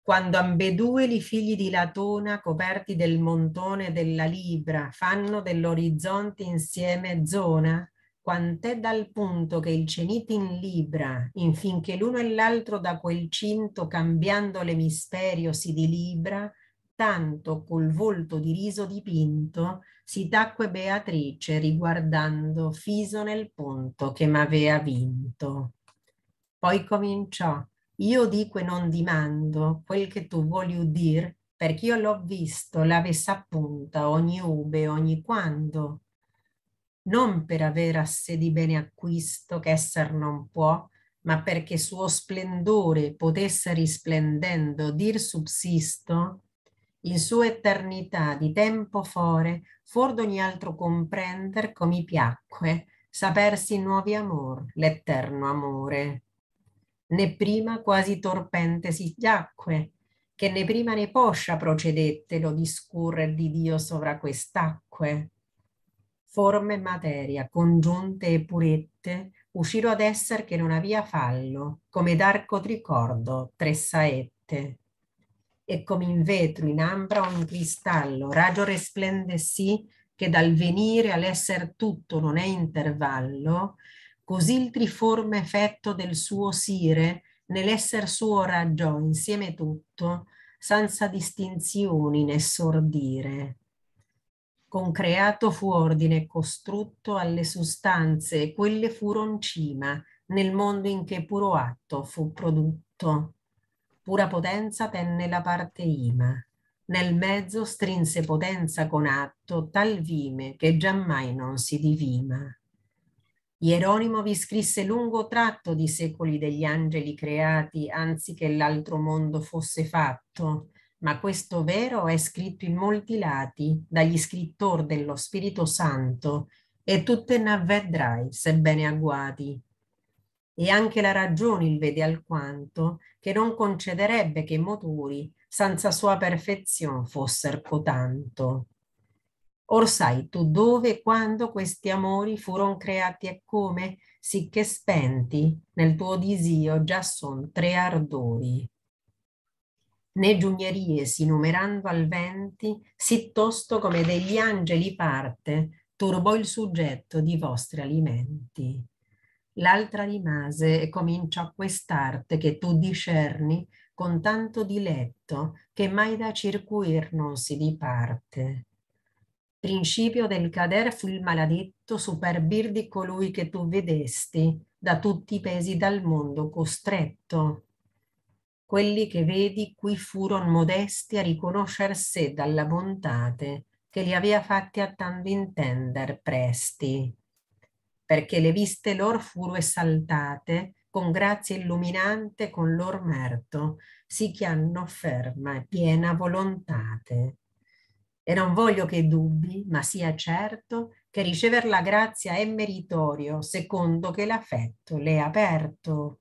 Quando ambedue i figli di Latona, coperti del montone della Libra, fanno dell'orizzonte insieme zona, quant'è dal punto che il cenit in libra, infinché l'uno e l'altro da quel cinto cambiando l'emisperio si dilibra, tanto col volto di riso dipinto si tacque Beatrice riguardando fiso nel punto che m'avea vinto. Poi cominciò, io dico e non dimando quel che tu vuoi udir, perch'io l'ho visto, l'avesse appunta ogni ube, ogni quando non per aver a sé di bene acquisto che esser non può, ma perché suo splendore potesse risplendendo dir subsisto, in sua eternità di tempo fore, fuor d'ogni altro comprender come piacque, sapersi nuovi amor, l'etterno amore. Né prima quasi torpente si giacque, che né prima né poscia procedette lo discurrer di Dio sovra quest'acque forma e materia, congiunte e purette, uscirò ad essere che non avia fallo, come d'arco tricordo, tre saette. E come in vetro, in ambra o in cristallo, raggio resplende sì che dal venire all'esser tutto non è intervallo, così il triforme effetto del suo sire, nell'esser suo raggio insieme tutto, senza distinzioni né sordire concreato fu ordine, costrutto alle sostanze, quelle furon cima, nel mondo in che puro atto fu prodotto. Pura potenza tenne la parte ima, nel mezzo strinse potenza con atto tal vime che giammai non si divima. Ieronimo vi scrisse lungo tratto di secoli degli angeli creati, anzi che l'altro mondo fosse fatto, ma questo vero è scritto in molti lati dagli scrittori dello Spirito Santo e tutte avvedrai, sebbene agguati. E anche la ragione il vede alquanto che non concederebbe che i motori senza sua perfezione fosser cotanto. Or sai tu dove e quando questi amori furono creati e come, sicché spenti nel tuo disio già son tre ardori né giugneriesi numerando al venti, sì tosto come degli angeli parte, turbò il soggetto di vostri alimenti. L'altra rimase e cominciò quest'arte che tu discerni con tanto diletto che mai da circuir non si diparte. Principio del cader fu il maladetto superbir di colui che tu vedesti, da tutti i pesi dal mondo costretto, quelli che vedi qui furon modesti a riconoscer sé dalla bontate che li avea fatti a tanto intender presti, perché le viste lor furo esaltate con grazia illuminante con lor merto, sì che hanno ferma e piena volontate. E non voglio che dubbi, ma sia certo che ricever la grazia è meritorio, secondo che l'affetto le è aperto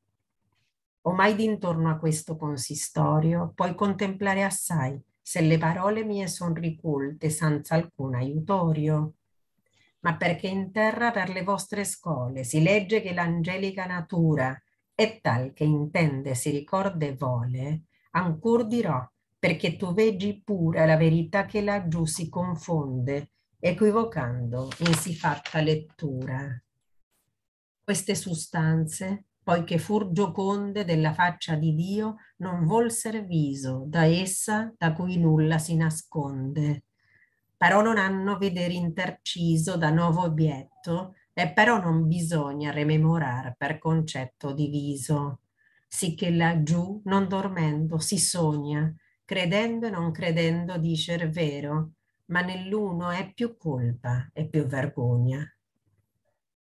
o mai d'intorno a questo consistorio puoi contemplare assai se le parole mie son riculte senza alcun aiutorio. Ma perché in terra per le vostre scole si legge che l'angelica natura è tal che intende, si ricorda e vuole, ancor dirò perché tu veggi pura la verità che laggiù si confonde, equivocando in si fatta lettura. Queste sostanze poiché fur gioconde della faccia di Dio, non volser viso da essa da cui nulla si nasconde. Però non hanno veder interciso da nuovo obietto, e però non bisogna rememorar per concetto diviso. Sicché laggiù, non dormendo, si sogna, credendo e non credendo dicer vero, ma nell'uno è più colpa e più vergogna.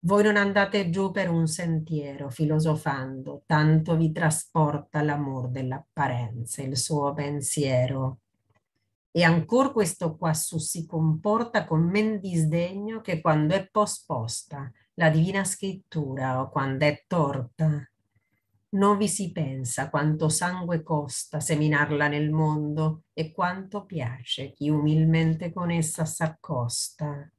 Voi non andate giù per un sentiero filosofando, tanto vi trasporta l'amor dell'apparenza, il suo pensiero. E ancor questo quassù si comporta con men disdegno che quando è posposta la divina scrittura o quando è torta. Non vi si pensa quanto sangue costa seminarla nel mondo e quanto piace chi umilmente con essa s'accosta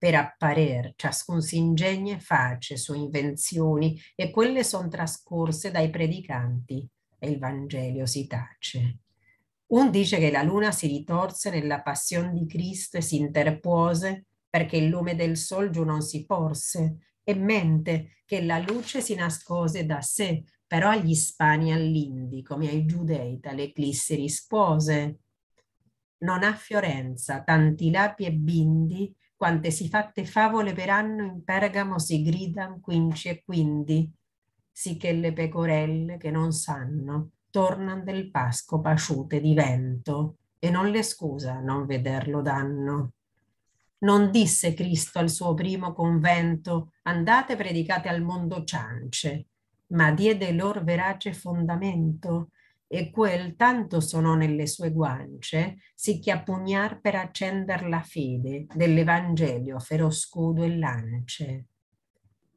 per apparer, ciascun s'ingegna e face sue invenzioni e quelle son trascorse dai predicanti e il Vangelio si tace. Un dice che la luna si ritorse nella passione di Cristo e si interpose perché il lume del sol giù non si porse e mente che la luce si nascose da sé, però agli spani all'indi come ai giudei tale eclisse rispose. Non ha Fiorenza tanti lapi e bindi quante si fatte favole per anno in Pergamo si gridan quinci e quindi, sicché le pecorelle che non sanno tornan del pasco pasciute di vento e non le scusa non vederlo danno. Non disse Cristo al suo primo convento andate predicate al mondo ciance, ma diede lor verace fondamento e quel tanto sonò nelle sue guance, sicché a pugnar per accender la fede dell'Evangelio fero scudo e lance.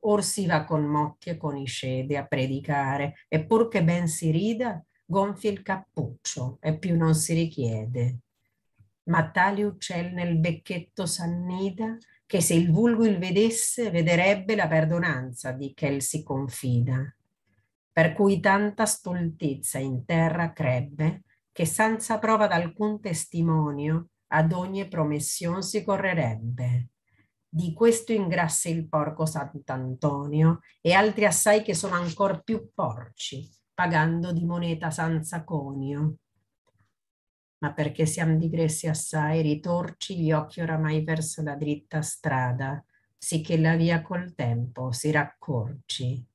Or si va con motti e con iscede a predicare, e pur che ben si rida, gonfia il cappuccio e più non si richiede. Ma tale uccel nel becchetto s'annida, che se il vulgo il vedesse, vederebbe la perdonanza di che si confida per cui tanta stoltezza in terra crebbe, che senza prova d'alcun testimonio ad ogni promession si correrebbe. Di questo ingrasse il porco Sant'Antonio e altri assai che sono ancor più porci, pagando di moneta senza conio. Ma perché siamo digressi assai, ritorci gli occhi oramai verso la dritta strada, sicché la via col tempo si raccorci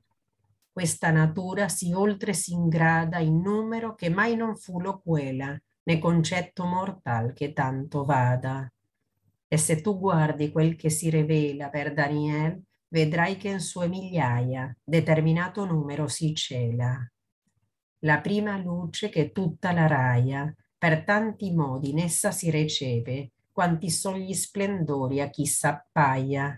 questa natura si oltre s'ingrada in numero che mai non fu loquela, né concetto mortal che tanto vada. E se tu guardi quel che si rivela per Daniel, vedrai che in sue migliaia determinato numero si cela. La prima luce che tutta la raia per tanti modi in essa si riceve, quanti sono gli splendori a chi s'appaia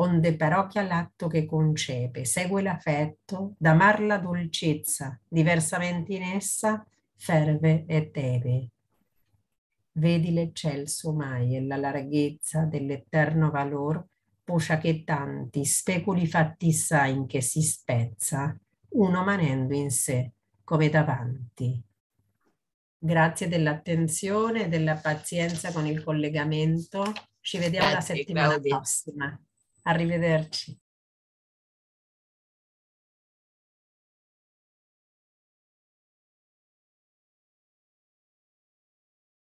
onde però che all'atto che concepe, segue l'affetto, d'amar la dolcezza, diversamente in essa ferve e teve. Vedi l'eccelso mai e la larghezza dell'eterno valor, poscia che tanti speculi fatti sa in che si spezza, uno manendo in sé come davanti. Grazie dell'attenzione e della pazienza con il collegamento. Ci vediamo Grazie, la settimana Claudia. prossima. Arrivederci.